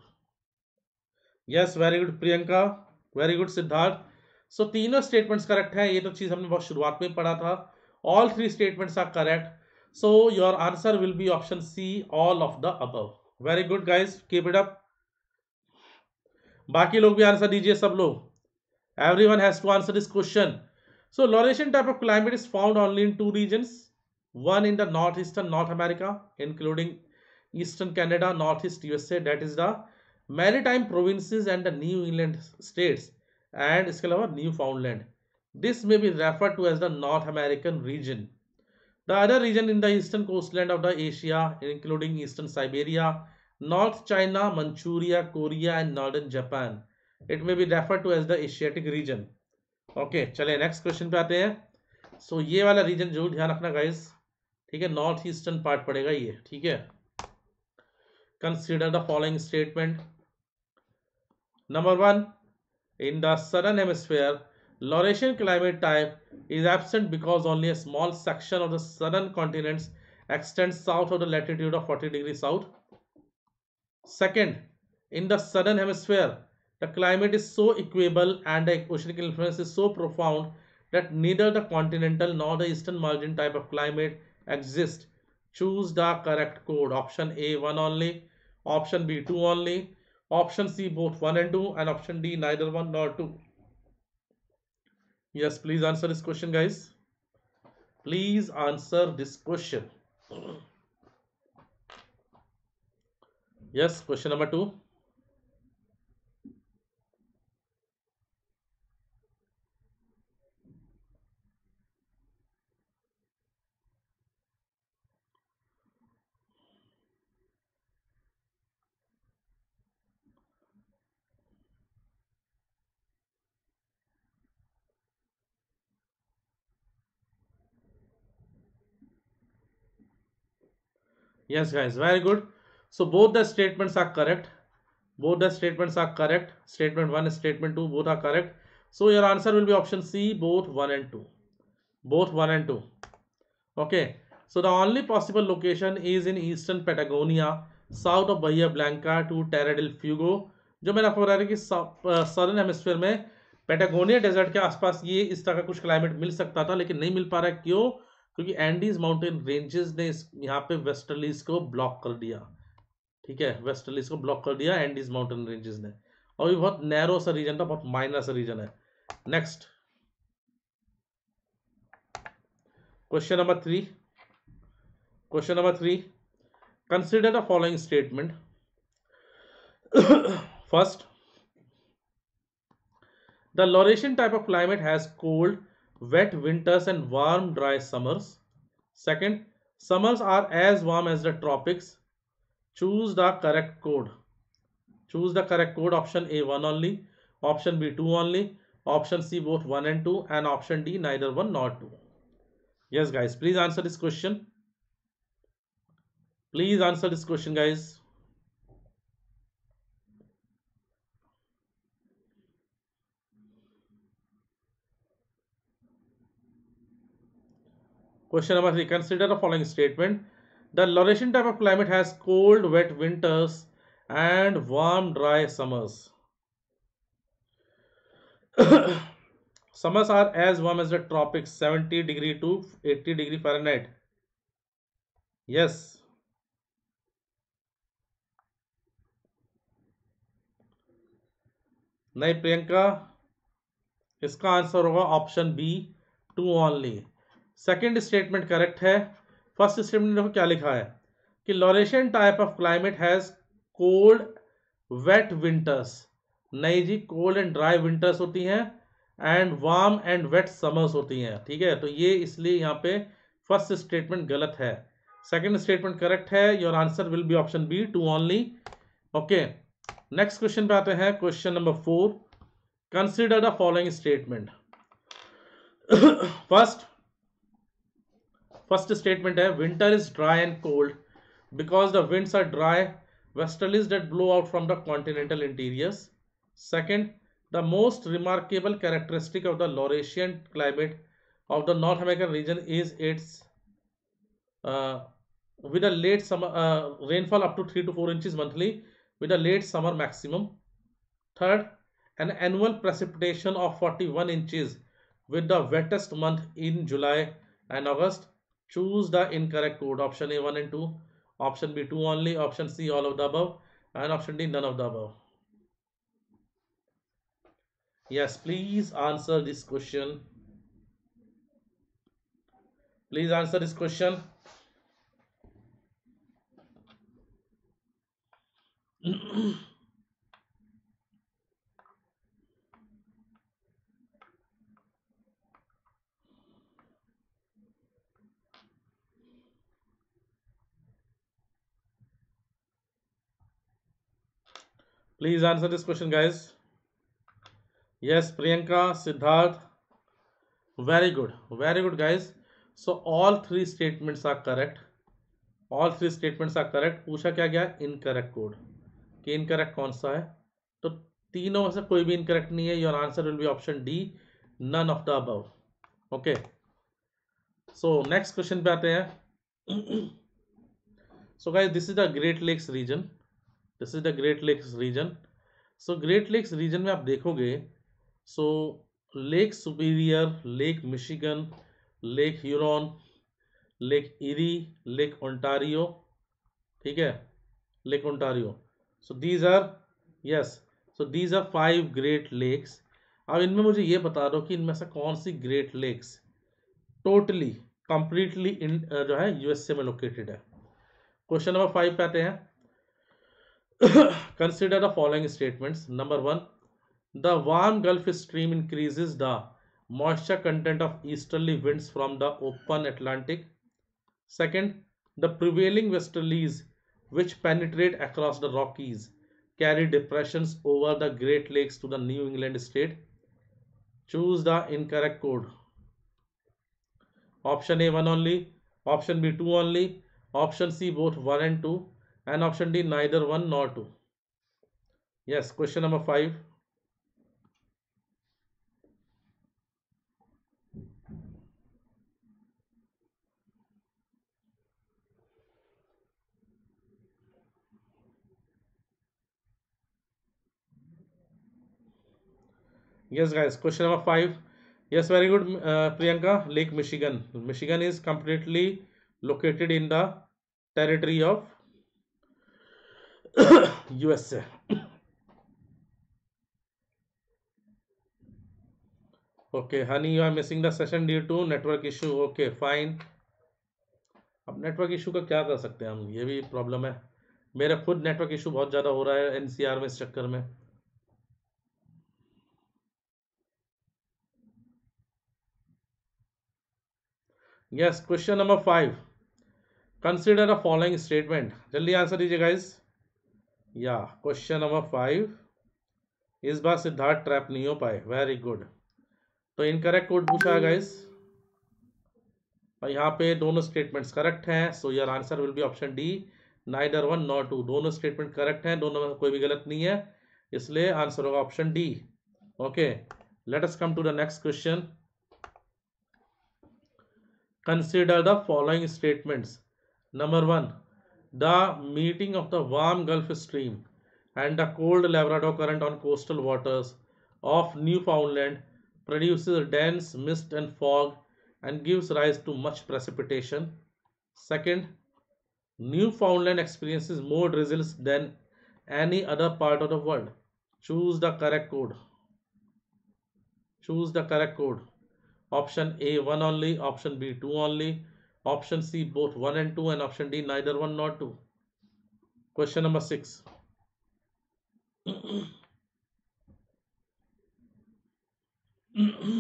Yes, very good Priyanka, very good Siddharth. so, three statements correct. हैं ये तो चीज़ हमने बहुत शुरुआत में पढ़ा था all three statements are correct so your answer will be option C all of the above very बाकी लोग भी आंसर दीजिए सब लोग every one has to answer this question so Laurentian type of climate is found only in two region one in the north eastern north America including eastern Canada north east USA that is the maritime province and the new England state and इसके अलावा Newfoundland this may be refer to as the north American region the other region in the eastern coastland of the Asia including eastern Siberia North China, Manchuria, Korea and northern Japan. It may be referred to as the Asiatic region. Okay okay, चले next question पे आते हैं so so, ये वाला reason जरूर ध्यान रखना guys ठीक है नॉर्थ ईस्टर्न पार्ट पड़ेगा ये ठीक है consider the following statement number one in the southern hemisphere laurasian climate type is absent because only a small section of the southern continents extends south of the latitude of 40 degrees south Second, in the southern hemisphere, the climate is so equable and the oceanic influence is so profound that neither the continental nor the eastern margin type of climate exists. Choose the correct code. Option A, 1 only. Option B, 2 only. Option C, both 1 and 2. And option D, neither 1 nor 2. Yes, please answer this question, guys. Please answer this question. Yes, question number two. Yes, guys, very good. so both the statements are correct both the statements are correct statement 1 statement 2 both are correct so your answer will be option c both 1 and 2 both 1 and 2 okay so the only possible location is in eastern patagonia south of Bahia Blanca to Tierra del Fuego जो मैंने आपको बता रहा कि southern hemisphere में Patagonia desert के आसपास ये इस तरह का कुछ क्लाइमेट मिल सकता था लेकिन नहीं मिल पा रहा क्यों क्योंकि एंडीज माउंटेन रेंजेस ने इस यहाँ पे वेस्टर्लीज को ब्लॉक कर दिया ठीक है वेस्टर्लीस को ब्लॉक कर दिया एंडीज माउंटेन रेंजेस ने और भी बहुत नैरो सा रीजन था बहुत माइनर सा रीजन है next question number three question number three consider the following statement first the Laurentian type of climate has cold wet winters and warm dry summers second summers are as warm as the tropics choose the correct code choose the correct code option a 1 only option b 2 only option c both 1 and 2 and option d neither 1 nor 2 yes guys please answer this question please answer this question guys Question number three, consider the following statement. The Laurasian type of climate has cold, wet winters and warm, dry summers. summers are as warm as the tropics, 70 degree to 80 degree Fahrenheit. Yes. नहीं प्रियंका इसका answer होगा option B two only second statement correct है first statement देखो क्या लिखा है कि Laurentian type of climate has cold wet winters नहीं जी कोल्ड एंड ड्राई विंटर्स होती हैं and warm and wet summers होती हैं ठीक है तो ये इसलिए यहाँ पे फर्स्ट स्टेटमेंट गलत है सेकंड स्टेटमेंट करेक्ट है your answer will be option B two only okay next question पे आते हैं question number four consider the following statement first First statement है winter is dry and cold because the winds are dry westerlies that blow out from the continental interiors. Second, the most remarkable characteristic of the Laurasian climate of the North American region is its uh, with a late summer uh, rainfall up to 3 to 4 inches monthly with a late summer maximum. Third, an annual precipitation of 41 inches with the wettest month in July and August choose the incorrect code option a1 and 2 option b2 only option c all of the above and option d none of the above yes please answer this question please answer this question Please answer this question, guys. Yes, Priyanka, Siddharth. Very good. Very good, guys. So, all three statements are correct. All three statements are correct. पूछा क्या गया Incorrect code. कि incorrect कौन सा है तो तीनों में से कोई भी incorrect नहीं है Your answer will be option D. None of the above. Okay. So, next question पे आते हैं. so, guys, this is the Great Lakes region. This is the great lakes region so great lakes region में आप देखोगे so lake Superior lake Michigan lake Huron lake Erie lake Ontario ठीक है lake Ontario so these are yes so these are five great lakes अब इनमें मुझे ये बता दो कि इनमें से कौन सी great lakes totally completely in जो है यूएसए में लोकेटेड है क्वेश्चन नंबर फाइव पे आते हैं Consider the following statements. Number one, the warm Gulf stream increases the moisture content of easterly winds from the open Atlantic. Second, the prevailing westerlies which penetrate across the Rockies carry depressions over the Great Lakes to the New England state. Choose the incorrect code. Option A1 only, option B2 only, option C both 1 and 2, and option D neither 1 nor 2. Yes, question number 5. Yes, guys, question number 5. Yes, very good, uh, Priyanka. Lake Michigan. Michigan is completely located in the territory of US से honey you are missing the session due to network network okay fine अब network issue का क्या कर सकते हैं हम ये भी प्रॉब्लम है मेरा खुद नेटवर्क इशू बहुत ज़्यादा हो रहा है एनसीआर में इस चक्कर में yes question number five consider a following statement जल्दी आंसर दीजिए गाइस या क्वेश्चन नंबर फाइव इस बार सिद्धार्थ ट्रैप नहीं हो पाए वेरी गुड तो इनकरेक्ट कोड पूछा है गाइस और यहाँ पे दोनों स्टेटमेंट्स करेक्ट हैं सो यार answer will be option D neither one not two दोनों स्टेटमेंट करेक्ट हैं दोनों में कोई भी गलत नहीं है इसलिए आंसर होगा option D okay let us come to the next question consider the following statements number one the meeting of the warm Gulf Stream and the cold Labrador current on coastal waters of Newfoundland produces dense mist and fog and gives rise to much precipitation. Second, Newfoundland experiences more drizzles than any other part of the world. Choose the correct code. Choose the correct code. Option A 1 only, option B 2 only, Option C both 1 and 2 and option D neither 1 nor 2. Question number 6.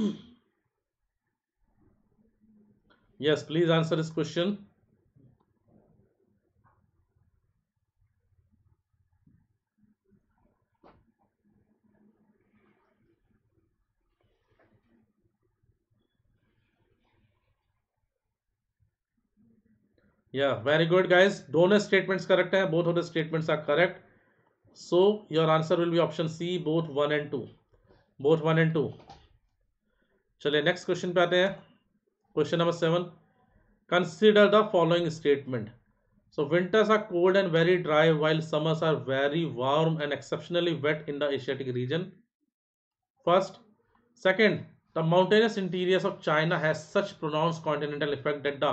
yes, please answer this question. yeah very good guys donor statements correct both of the statements are correct so your answer will be option c both one and two both one and two chale next question pe aate question number seven consider the following statement so winters are cold and very dry while summers are very warm and exceptionally wet in the asiatic region first second the mountainous interiors of china has such pronounced continental effect that the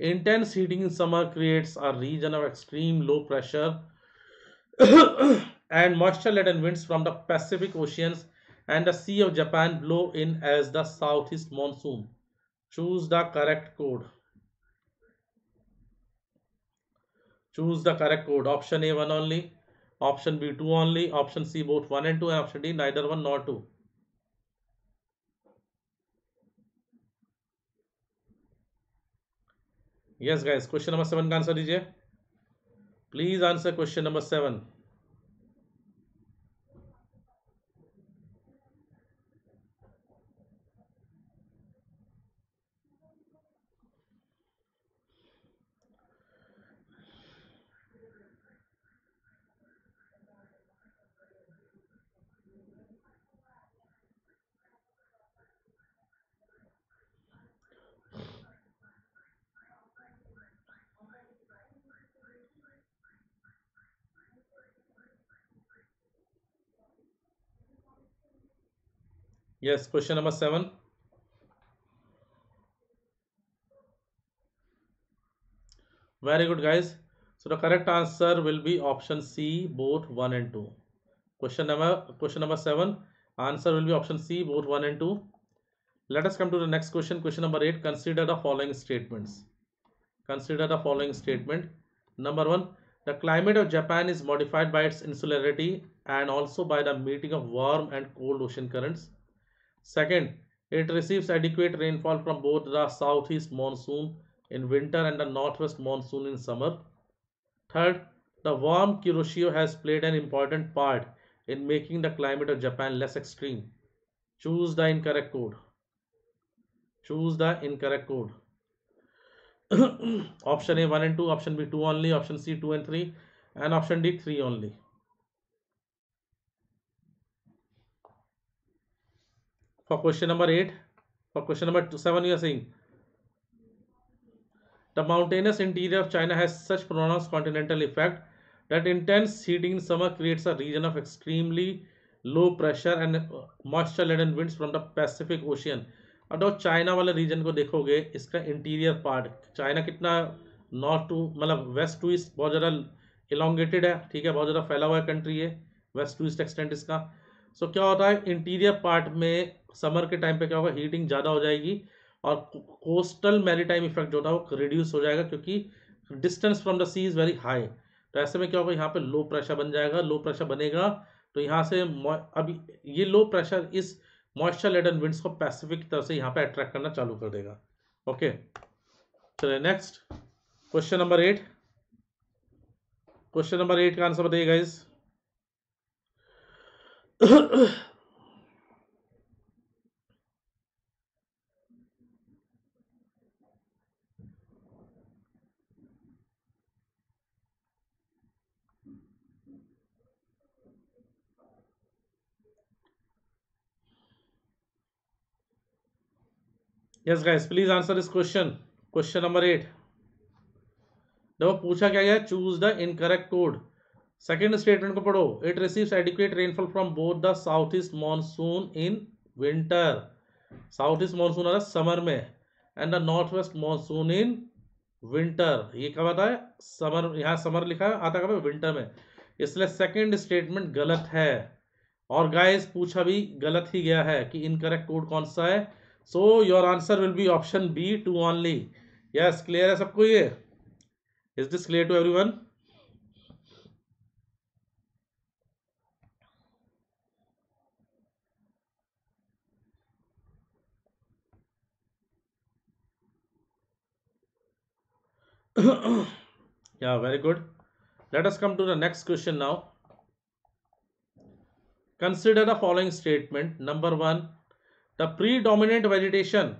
Intense heating in summer creates a region of extreme low pressure and moisture-laden winds from the Pacific Oceans and the Sea of Japan blow in as the southeast monsoon. Choose the correct code. Choose the correct code. Option A1 only. Option B2 only. Option C both 1 and 2 and option D neither 1 nor 2. Yes guys question number seven का answer दीजिए please answer question number seven Yes, question number seven. Very good, guys. So the correct answer will be option C, both 1 and 2. Question number, question number 7. Answer will be option C, both 1 and 2. Let us come to the next question. Question number 8. Consider the following statements. Consider the following statement. Number 1. The climate of Japan is modified by its insularity and also by the meeting of warm and cold ocean currents. Second, it receives adequate rainfall from both the southeast monsoon in winter and the northwest monsoon in summer. Third, the warm Kuroshio has played an important part in making the climate of Japan less extreme. Choose the incorrect code. Choose the incorrect code. option A 1 and 2, option B 2 only, option C 2 and 3 and option D 3 only. for question number 8 for question number 7 you are saying the mountainous interior of china has such pronounced continental effect that intense heat in summer creates a region of extremely low pressure and moisture laden winds from the pacific ocean अब तो China वाले reason को देखोगे इसका interior part China कितना north to मतलब west to east बहुत ज़्यादा इलांगेटेड है ठीक है बहुत ज़्यादा फैला हुआ कंट्री है वेस्ट टू ईस्ट एक्सटेंट इसका सो so, क्या होता है इंटीरियर पार्ट में समर के टाइम पे क्या होगा हीटिंग ज़्यादा हो जाएगी और कोस्टल मैरीटाइम इफेक्ट जो होता है वो रिड्यूस हो जाएगा क्योंकि distance from the sea is very high तो ऐसे में क्या होगा यहाँ पे लो प्रेशर बन जाएगा लो प्रेशर बनेगा तो यहाँ से अब ये लो प्रेशर इस मॉइस्चर लेडन विंड्स को पैसिफिक तरह से यहाँ पे अट्रैक्ट करना चालू कर देगा ओके चलिए next question number eight question number eight का आंसर बताइए guys yes guys please answer this question question number eight देखो पूछा क्या गया choose the incorrect code second statement को पढ़ो it receives adequate rainfall from both the south east monsoon in winter south east monsoon आ रहा summer में and the north west monsoon in winter ये कब आता है समर यहाँ समर लिखा है आता कब है विंटर में इसलिए सेकंड स्टेटमेंट गलत है और गाइस पूछा भी गलत ही गया है कि इनकरेक्ट कोड कौन सा है So your answer will be option B, 2 only. Yes, clear है सबको ये Is this clear to everyone? yeah, very good. Let us come to the next question now. Consider the following statement. Number one, the predominant vegetation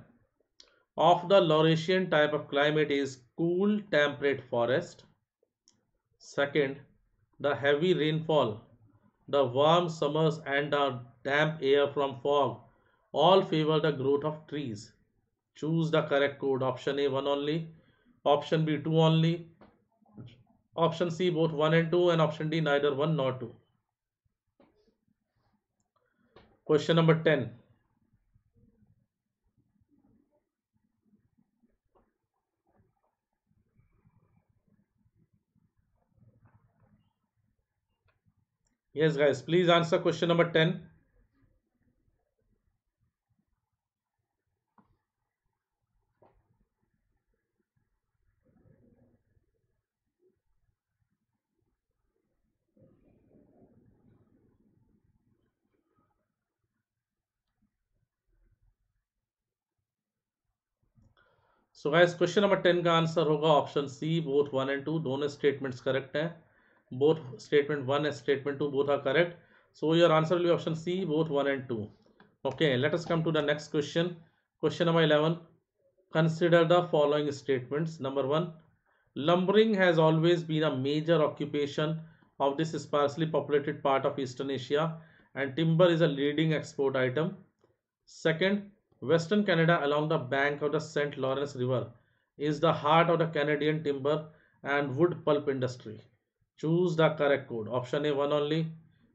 of the Laurasian type of climate is cool temperate forest. Second, the heavy rainfall, the warm summers and the damp air from fog all favor the growth of trees. Choose the correct code. Option A 1 only, option B 2 only, option C both 1 and 2 and option D neither 1 nor 2. Question number 10. yes guys please answer question number 10 so guys question number ten का answer होगा option C both one and two दोनों statements correct हैं both statement 1 and statement 2 both are correct so your answer will be option c both 1 and 2 okay let us come to the next question question number 11 consider the following statements number 1 lumbering has always been a major occupation of this sparsely populated part of eastern asia and timber is a leading export item second western canada along the bank of the st lawrence river is the heart of the canadian timber and wood pulp industry Choose the correct code. Option A 1 only,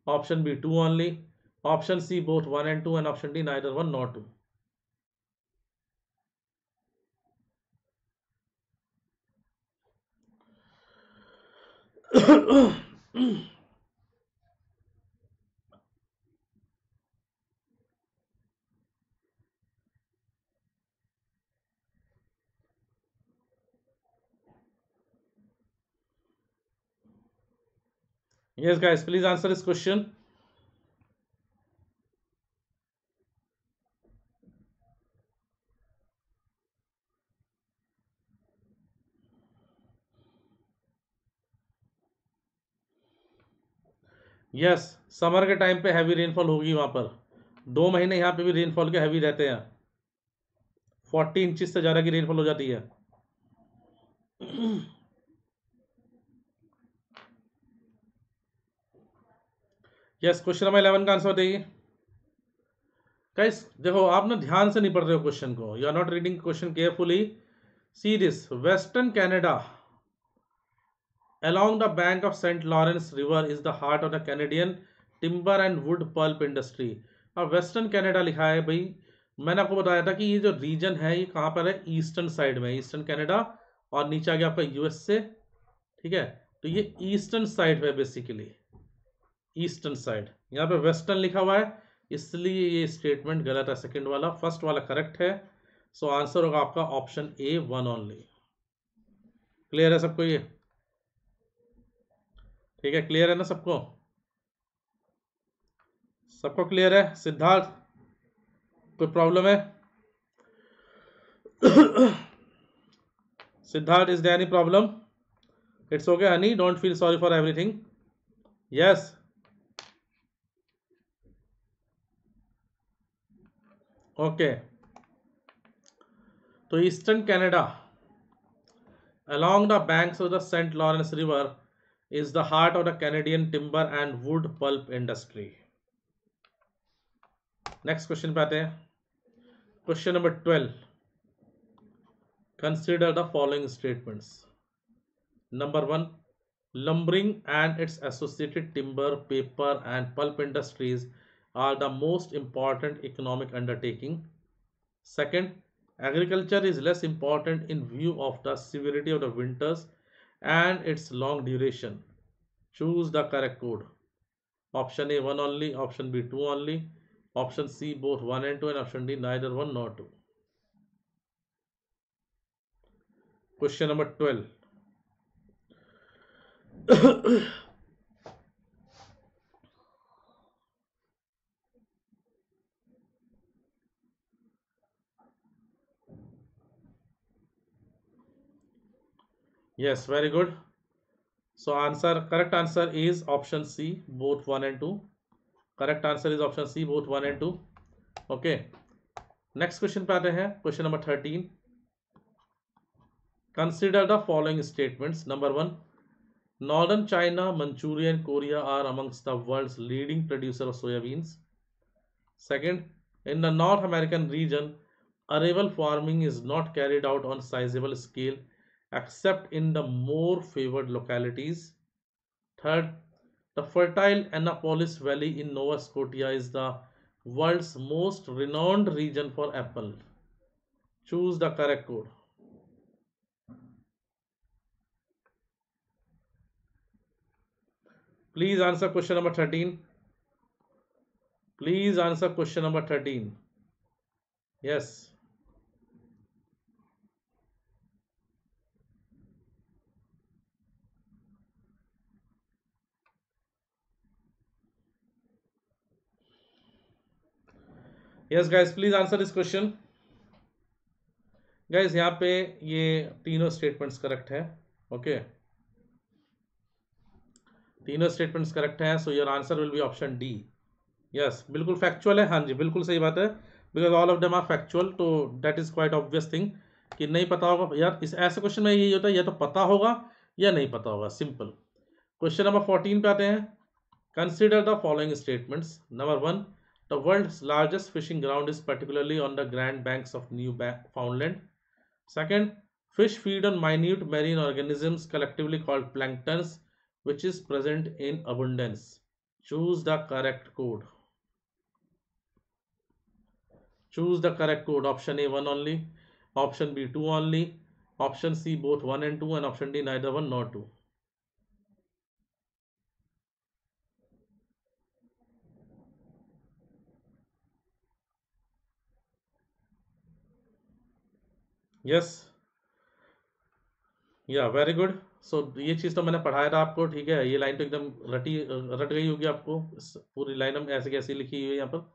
option B 2 only, option C both 1 and 2 and option D neither 1 nor 2. yes guys please answer this question yes summer के time पे heavy rainfall होगी वहां पर दो महीने यहाँ पे भी रेनफॉल के हैवी रहते हैं फोर्टी इंचिस से ज़्यादा की रेनफॉल हो जाती है यस क्वेश्चन नंबर इलेवन का आंसर बताइए कैस देखो आप ना ध्यान से नहीं पढ़ रहे हो क्वेश्चन को you are not reading question carefully see this western Canada along the bank of Saint Lawrence river is the heart of the Canadian timber and wood pulp industry अब वेस्टर्न कैनेडा लिखा है भाई मैंने आपको बताया था कि ये जो रीजन है ये कहाँ पर है ईस्टर्न साइड में ईस्टर्न कैनेडा और नीचे आ गया आपका यूएसए से ठीक है तो ये ईस्टर्न साइड है बेसिकली ईस्टर्न साइड यहाँ पे वेस्टर्न लिखा हुआ है इसलिए ये स्टेटमेंट गलत है सेकेंड वाला फर्स्ट वाला करेक्ट है सो so, आंसर होगा आपका option A one only clear है सबको ये ठीक है क्लियर है ना सबको सबको क्लियर है सिद्धार्थ कोई प्रॉब्लम है Siddharth is there any problem it's okay honey don't feel sorry for everything yes Okay. So Eastern Canada, along the banks of the St. Lawrence River is the heart of the Canadian timber and wood pulp industry. Next question पे आते Question number 12. Consider the following statements. Number one, lumbering and its associated timber, paper and pulp industries are the most important economic undertaking. Second, agriculture is less important in view of the severity of the winters and its long duration. Choose the correct code. Option A 1 only, option B 2 only, option C both 1 and 2 and option D neither 1 nor 2. Question number 12. yes very good so answer correct answer is option c both 1 and 2 correct answer is option c both 1 and 2 okay next question pe aate hain question number 13 consider the following statements number 1 northern china manchuria and korea are amongst the world's leading producer of soybeans second in the north american region arable farming is not carried out on sizable scale except in the more favored localities. Third, the fertile Annapolis Valley in Nova Scotia is the world's most renowned region for apple. Choose the correct code. Please answer question number 13. Please answer question number 13. Yes. Yes guys please answer this question guys यहां पे ये तीनों statements correct है okay तीनों statements correct हैं so your answer will be option D yes बिल्कुल factual है हाँ जी बिल्कुल सही बात है because all of them are factual तो that is quite obvious thing कि नहीं पता होगा यार इस ऐसे क्वेश्चन में यही होता है या तो पता होगा या नहीं पता होगा सिंपल क्वेश्चन नंबर फोर्टीन पे आते हैं consider the following statements number one The world's largest fishing ground is particularly on the grand banks of Newfoundland. Second, fish feed on minute marine organisms collectively called planktons, which is present in abundance. Choose the correct code. Choose the correct code. Option A 1 only, option B 2 only, option C both 1 and 2 and option D neither 1 nor 2. Yes या very good so ये चीज़ तो मैंने पढ़ाया था आपको ठीक है ये लाइन तो एकदम रटी रट गई होगी आपको पूरी लाइन हम ऐसे कैसी लिखी हुई है यहाँ पर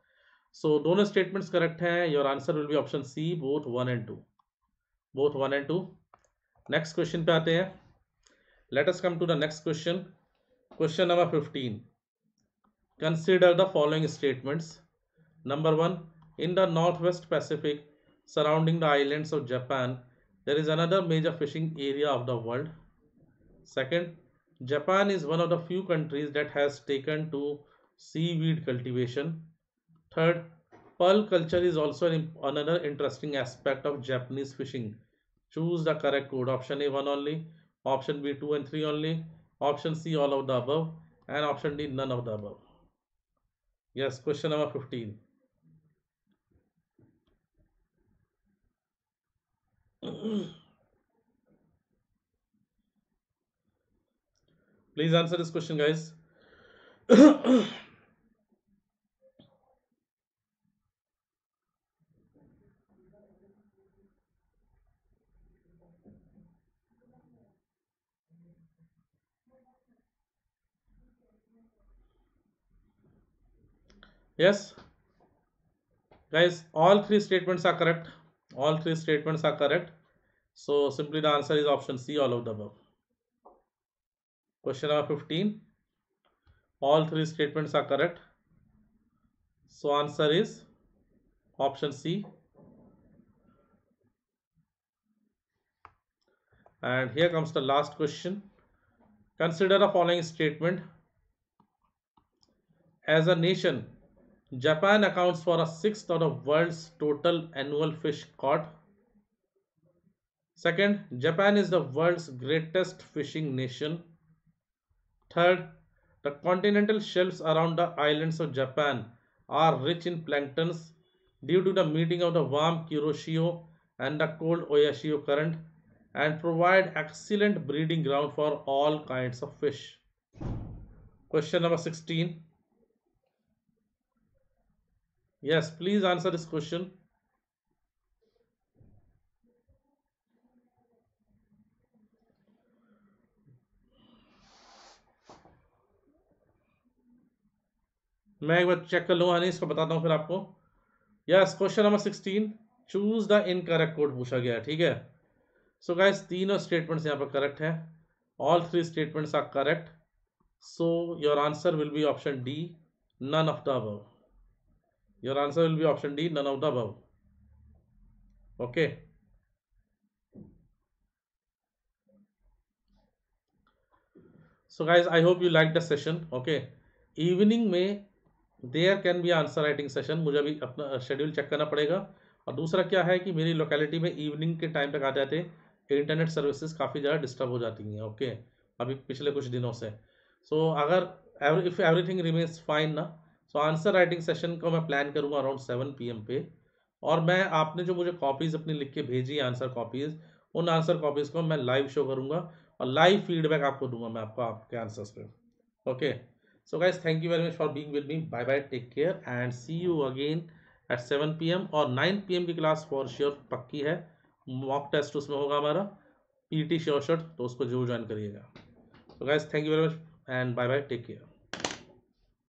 सो so, दोनों स्टेटमेंट्स करेक्ट हैं your answer will be option C both one and two both one and two next question पे आते हैं let's come to the next question question number fifteen consider the following statements number one in the north west Pacific surrounding the islands of Japan, there is another major fishing area of the world. Second, Japan is one of the few countries that has taken to seaweed cultivation. Third, pearl culture is also another interesting aspect of Japanese fishing. Choose the correct code. Option A1 only, option B2 and 3 only, option C all of the above and option D none of the above. Yes, question number 15. Please answer this question, guys. yes guys all three statements are correct all three statements are correct so simply the answer is option c all of the above question number 15 all three statements are correct so answer is option c and here comes the last question consider the following statement as a nation Japan accounts for a sixth out of world's total annual fish caught. Second, Japan is the world's greatest fishing nation. Third, the continental shelves around the islands of Japan are rich in planktons due to the meeting of the warm Kuroshio and the cold Oyashio current and provide excellent breeding ground for all kinds of fish. Question number 16. yes please answer this question मैं एक बार check कर लूंगा हाँ नहीं इसको बताता हूं फिर आपको yes question number sixteen choose the incorrect code पूछा गया ठीक है सो गाइस तीनों स्टेटमेंट्स यहां पर करेक्ट है all three statements are correct so your answer will be option D none of the above Your answer will be option D, none of the above. Okay. So guys, I hope you like the session. Okay. Evening में there can be answer writing session मुझे अभी अपना schedule check करना पड़ेगा और दूसरा क्या है कि मेरी लोकेलिटी में इवनिंग के टाइम तक आ जाते हैं इंटरनेट सर्विसेज काफ़ी ज़्यादा डिस्टर्ब हो जाती हैं ओके अभी पिछले कुछ दिनों से सो so, अगर इफ़ एवरीथिंग रिमेन्स फाइन ना सो आंसर राइटिंग सेशन को मैं प्लान करूँगा अराउंड सेवन पी पे और मैं आपने जो मुझे कॉपीज़ अपनी लिख के भेजी आंसर कॉपीज़ उन आंसर कॉपीज़ को मैं लाइव शो करूँगा और लाइव फीडबैक आपको दूंगा मैं आपको आपके आंसर्स पे okay so guys thank you very much for being with me bye bye take care and see you again at seven P और नाइन पी की क्लास फॉर श्योर पक्की है मॉक टेस्ट उसमें होगा हमारा पी टी श्योर शर्ट तो उसको जरूर ज्वाइन करिएगा so guys thank you very much and bye bye take care